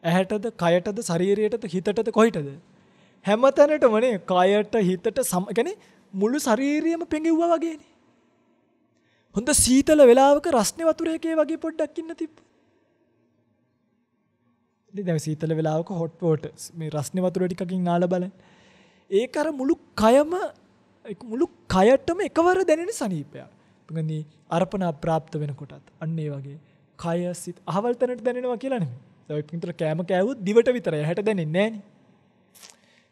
Speaker 1: ඇහැටද? කයටද? ශරීරයටද? හිතටද? කොහිටද? හැම තැනටමනේ කයට හිතට සම මුළු ශරීරියම පෙඟෙව්වා වගේනේ. හොඳ සීතල වෙලාවක රස්නේ වතුරේකේ වගේ පොඩ්ඩක් ඉන්න තිබ්බ. දැන් සීතල වෙලාවක hot water මේ රස්නේ වතුර ටිකකින් නාලා බලන්න. ඒක අර මුළු කයම මුළු කයටම එකවර දැනෙන සනීපයක්. තුගනි අර්පණ අප්‍රාප්ත වෙනකොටත් අන්න ඒ වගේ කය සිත් අහවල්තනට දැනෙනවා කියලනෙ සවිතර කෑම කෑවුත් දිවට විතර හැට දැනෙන්නේ නෑන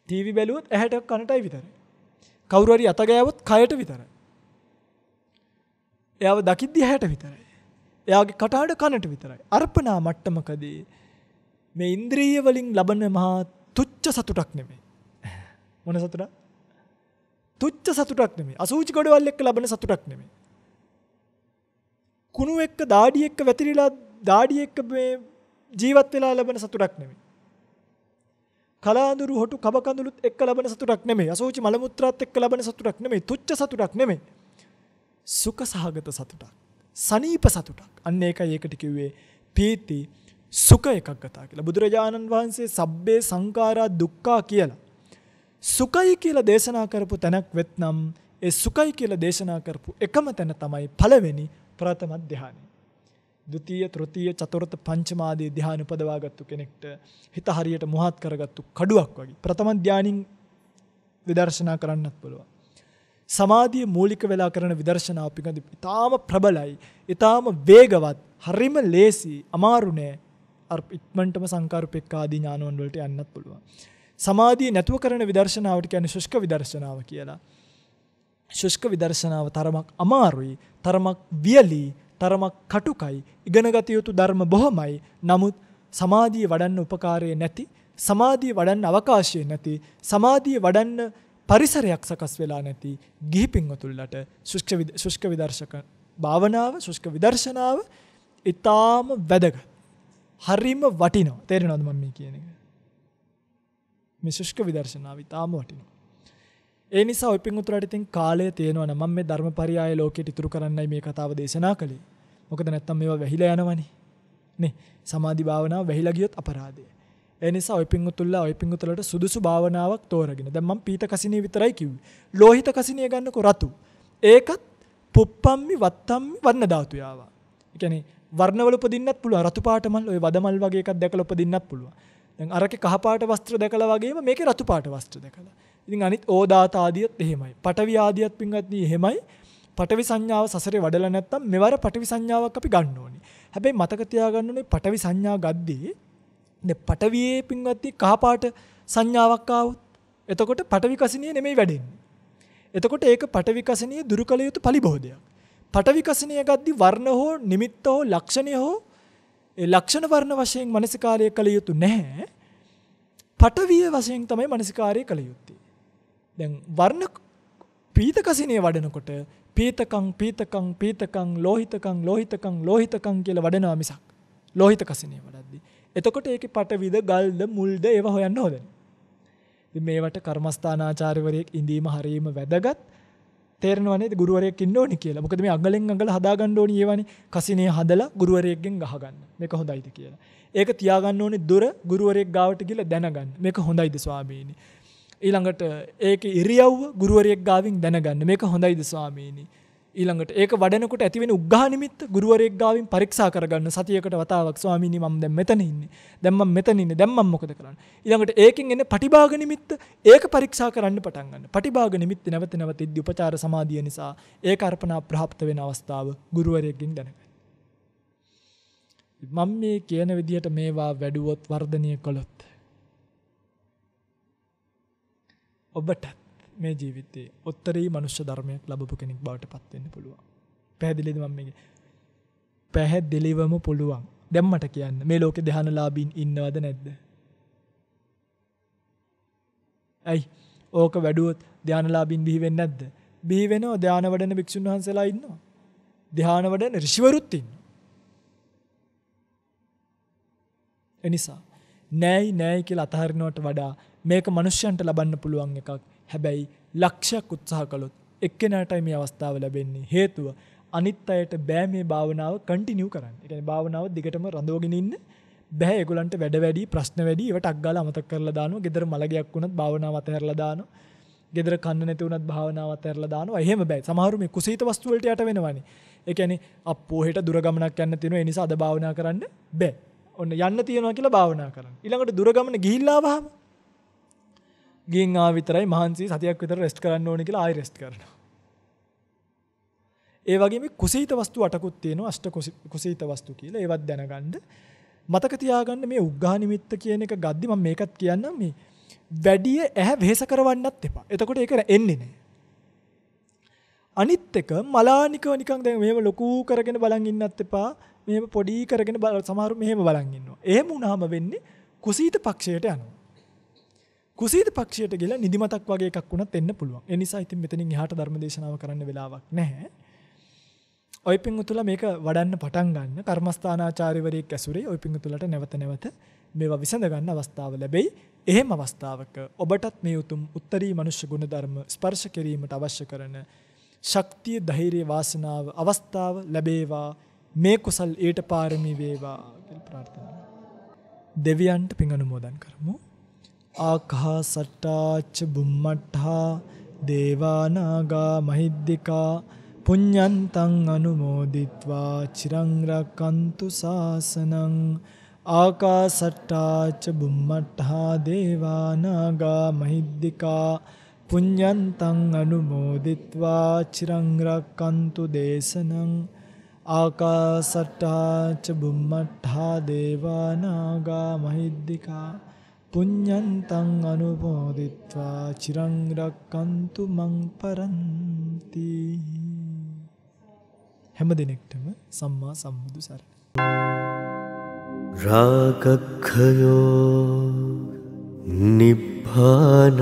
Speaker 1: ටීවි බැලුවත් ඇහැට කනටයි විතර කවුරුවරි අතගෑවොත් කයට විතර එයාව දකිද්දි හැට විතරයි එයාගේ කටහට කනට විතරයි අර්පනා මට්ටමකදී මේ ඉන්ද්‍රීය වලින් ලබන මහා තුච්ච සතුටක් නෙමේ මොන සතුටක් තුච්ච සතුටක් නෙමේ අසූචි ගොඩවල් එක්ක ලබන සතුටක් නෙමේ කුණු එක්ක දාඩිය එක්ක වැතිරිලා දාඩිය එක්ක මේ ජීවත් වෙලා ලැබෙන සතුටක් නෙමෙයි. කලාඳුරු හොටු කබ කඳුළුත් එක්ක ලැබෙන සතුටක් නෙමෙයි. අසෝචි මල මුත්‍රාත් එක්ක ලැබෙන සතුටක් නෙමෙයි. තුච්ච සතුටක් නෙමෙයි. සුඛ සහගත සතුටක්. සනීප සතුටක්. අන්න ඒකයි ඒකට කිව්වේ පීති සුඛ එකක් කතා කියලා. බුදුරජාණන් වහන්සේ සබ්බේ සංඛාරා දුක්ඛා කියලා. සුඛයි කියලා දේශනා කරපු තැනක් වෙත්නම් ඒ සුඛයි කියලා දේශනා කරපු එකම තැන තමයි පළවෙනි ප්‍රථම ධානය. ဒုတိ ය, තෘතිය, චතුර්ථ, පංචම ආදී ධාන උපදවාගත්තු කෙනෙක්ට හිත හරියට මොහත් කරගත්තු කඩුවක් වගේ. ප්‍රථම ධානින් විදර්ශනා කරන්නත් පුළුවන්. සමාධිය මූලික වෙලා කරන විදර්ශනාව පිළිබඳ ඉතාම ප්‍රබලයි, ඉතාම වේගවත්, හරිම ලේසි, අමාරු නෑ. අර ඉක්මනටම සංකාරුපෙක්ක ආදී ඥානවන් වලට යන්නත් පුළුවන්. සමාධිය නැතුව කරන විදර්ශනාවට කියන්නේ ශුෂ්ක විදර්ශනාව කියලා. ශුෂ්ක විදර්ශනාව තරමක් අමාරුයි, තරමක් වියලි, තරමක් කටුකයි, ඉගෙනගත යුතු ධර්ම බොහොමයි. නමුත් සමාධිය වඩන්න උපකාරයේ නැති, සමාධිය වඩන්න අවකාශය නැති, සමාධිය වඩන්න පරිසරයක් සකස් වෙලා නැති ගිහි පින්වතුන්ලට ශුෂ්ක විදර්ශක භාවනාව, ශුෂ්ක විදර්ශනාව ඊටාම වැදගත්. හරිම වටිනවා. තේරෙනවද මම මේ කියන එක? මේ ශුෂ්ක විදර්ශනාව ඊටාම වටිනවා. ඒ නිසා ඔය පිංගුතුරට ඉතින් කාලය තියෙනවා නම් මම මේ ධර්මපරියාය ලෝකෙට ඉතුරු කරන්නයි මේ කතාව දේශනා කළේ. මොකද නැත්තම් මේවා වැහිලා යනවනේ. නේ සමාධි භාවනාව වැහිලා ගියොත් අපරාධය. ඒ නිසා ඔය පිංගුතුල්ලා ඔය පිංගුතුලට සුදුසු භාවනාවක් තෝරගෙන. දැන් මම පීත කසිනිය විතරයි කිව්වේ. ලෝහිත කසිනිය ගන්නකො රතු. ඒකත් පුප්පම්මි වත්තම්මි වර්ණ ධාතු යාවා. ඒ කියන්නේ වර්ණවල උපදින්නත් පුළුවන්. රතු පාට මල් ඔය වද මල් වගේ එකක් දැකලා උපදින්නත් පුළුවන්. දැන් අරකේ කහ පාට වස්ත්‍ර දැකලා වගේම මේකේ රතු පාට වස්ත්‍ර දැකලා. ඉතින් අනිත් ඕදාත ආදියත් එහෙමයි. පටවි ආදියත් පින්වත්නි එහෙමයි. පටවි සංඥාව සසරේ වඩලා නැත්තම් මෙවර පටවි සංඥාවක් අපි ගන්න ඕනේ. හැබැයි මතක තියාගන්න ඕනේ පටවි සංඥා ගද්දී නේ පටවියේ පින්වත්නි කහපාට සංඥාවක් ආවොත් එතකොට පටවි කසිනිය නෙමෙයි වැඩෙන්නේ. එතකොට ඒක පටවි කසිනිය දුරුකල යුතු පරිබෝධයක්. පටවි කසිනිය ගද්දී වර්ණ හෝ නිමිත්ත හෝ ලක්ෂණය හෝ ඒ ලක්ෂණ වර්ණ වශයෙන් මනසිකාරය කළ යුතු නැහැ. පටවිය වශයෙන් තමයි මනසිකාරය කළ යුත්තේ. දැන් වර්ණ පීතකසිනේ වඩනකොට පීතකං පීතකං පීතකං ලෝහිතකං ලෝහිතකං ලෝහිතකං කියලා වඩනවා මිසක් ලෝහිත කසිනේ වඩද්දි. එතකොට ඒකේ පටවිද ගල්ද මුල්ද ඒව හොයන්න හොදන්නේ. ඉතින් මේවට කර්මස්ථානාචාර්යවරයෙක් ඉඳීම හරීම වැදගත්. තේරෙනව නේද ගුරුවරයෙක් ඉන්න ඕනි කියලා. මොකද මේ අඟලෙන් අඟල හදාගන්න ඕනි ඒවනේ. කසිනේ හදලා ගුරුවරයෙක්ගෙන් ගහගන්න. මේක හොඳයිද කියලා. ඒක තියාගන්න ඕනේ දුර ගුරුවරයෙක් ගාවට ගිහලා දැනගන්න. මේක හොඳයිද ස්වාමීනි. ඊළඟට ඒක ඉරියව් ගුරුවරයෙක් ගාවින් දැනගන්න මේක හොඳයිද ස්වාමීනි ඊළඟට ඒක වඩනකොට ඇතිවෙන උග්ඝානිමිත්ත ගුරුවරයෙක් ගාවින් පරීක්ෂා කරගන්න සතියකට වතාවක් ස්වාමීනි මම දැන් මෙතන ඉන්නේ. දැන් මම මෙතන ඉන්නේ. දැන් මම මොකද කරන්නේ? ඊළඟට ඒකෙන් එන පටිභාග නිමිත්ත ඒක පරීක්ෂා කරන්න පටන් ගන්න. පටිභාග නිමිත්ත නැවත නැවත ඉද්දි උපචාර සමාධිය නිසා ඒක අර්පණා ප්‍රාප්ත වෙන අවස්ථාව ගුරුවරයෙක්ගෙන් දැනගන්න. මම මේ කියන විදිහට මේවා වැඩුවොත් වර්ධනය කළොත් ඔබටත් මේ ජීවිතේ ඔත්තරී මනුෂ්‍ය ධර්මයක් ලබපු කෙනෙක් බවට පත්වෙන්න පුළුවන්. පැහැදිලිද මම මේක? පැහැදිලිවම පුළුවන්. දැන් මට කියන්න මේ ලෝකේ ධානලාභීන් ඉන්නවද නැද්ද? ඇයි? ඕක වැඩුවොත් ධානලාභීන් බිහි වෙන්නේ නැද්ද? බිහි වෙනවා ධාන වඩන භික්ෂුන් වහන්සේලා ඉන්නවා. ධාන වඩන ඍෂිවරුත් ඉන්නවා. එනිසා නෑයි නෑයි කියලා අතහරිනවට වඩා මේක මනුෂ්‍යන්ට ලබන්න පුළුවන් එකක් හැබැයි ලක්ෂයක් උත්සාහ කළොත් එක්කෙනටයි මේ අවස්ථාව ලැබෙන්නේ හේතුව අනිත් අයට බෑ මේ භාවනාව කටිනියව කරන්න එක භාවනාව දිගටම රඳෝගෙනඉන්න බැහ ගොලන්ට වැඩ වැඩි ප්‍රශ්න වැඩි වට අක්ගල අමත කරලා දානු ගෙදර මළගයක් වුණත් භාවනාවත හැරලදාන ගෙදර කන්න නැතිවනත් භාවනාවත් ඇරලදාන එහෙම බෑ සමහරුම කුසේත වස්තුවලට යට වෙනවානි එකැන අපෝහෙට දුරගමනක් යන්න තියෙන එනිසා අද භාවනා කරන්න බෑ ඔන්න යන්න තියෙනවා කියලා භාවනා කරන්න ඉළඟට දුරගමන ගිල්ලාවාම ගෙන් ආ විතරයි මහන්සේ සතියක් විතර රෙස්ට් කරන්න ඕන කියලා ආයි රෙස්ට් කරනවා. ඒ වගේ මේ කුසීත වස්තු අටකුත් තියෙනවා අෂ්ට කුසීත වස්තු කියලා ඒවත් දැනගන්න. මතක තියාගන්න මේ උග්ඝා නිමිත්ත කියන එක ගද්දි මම මේකත් කියන්නම් මේ වැඩි ඇහැ වෙහෙස කරවන්නත් එපා. එතකොට ඒක එන්නේ නැහැ. අනිත් එක මලානිකව නිකන් දැන් මේව ලොකු කරගෙන බලන් ඉන්නත් එපා. මේව පොඩි කරගෙන සමහරු මෙහෙම බලන් ඉන්නවා. එහෙම වුණාම වෙන්නේ කුසීත පක්ෂයට යනවා. කුසිද පක්ෂයට කියලා නිදිමතක් වගේ එකක් වුණත් එන්න පුළුවන් එනිසා ඉතින් මෙතනින් එහාට ධර්ම දේශනාව කරන්න වෙලාවක් නැහැ ඔය පිංගුතුල මේක වඩන්න පටන් ගන්න කර්මස්ථානාචාර්යවරයෙක් ඇසුරේ ඔය පිංගුතුලට නැවත නැවත මේවා විසඳ ගන්න අවස්ථාව ලැබෙයි එහෙම අවස්ථාවක ඔබටත් මේ උතුම් උත්තරී මනුෂ්‍ය ගුණධර්ම ස්පර්ශ කිරීමට අවශ්‍ය කරන ශක්තිය ධෛර්ය වාසනාව අවස්ථාව ලැබේවා මේ කුසල් ඊට පාරමී වේවා කියලා ප්‍රාර්ථනා දෙවියන්ට පින් අනුමෝදන් කරමු ආකාසට්ටාච්ච බුම්මට්ඨා දේවානාගා මහිද්దికා පුඤ්ඤන්තං අනුමෝදිත්වා චිරං රක්칸තු සාසනං ආකාසට්ටාච්ච බුම්මට්ඨා දේවානාගා මහිද්దికා පුඤ්ඤන්තං අනුමෝදිත්වා චිරං රක්칸තු දේශනං ආකාසට්ටාච්ච බුම්මට්ඨා දේවානාගා මහිද්దికා පුඤ්ඤන්තං අනුභෝදිත්වා චිරං රක්칸තු මං පරන්ති හැම දිනෙකටම සම්මා සම්බුදු සරණයි රාගක්ඛයෝ නිබ්බානං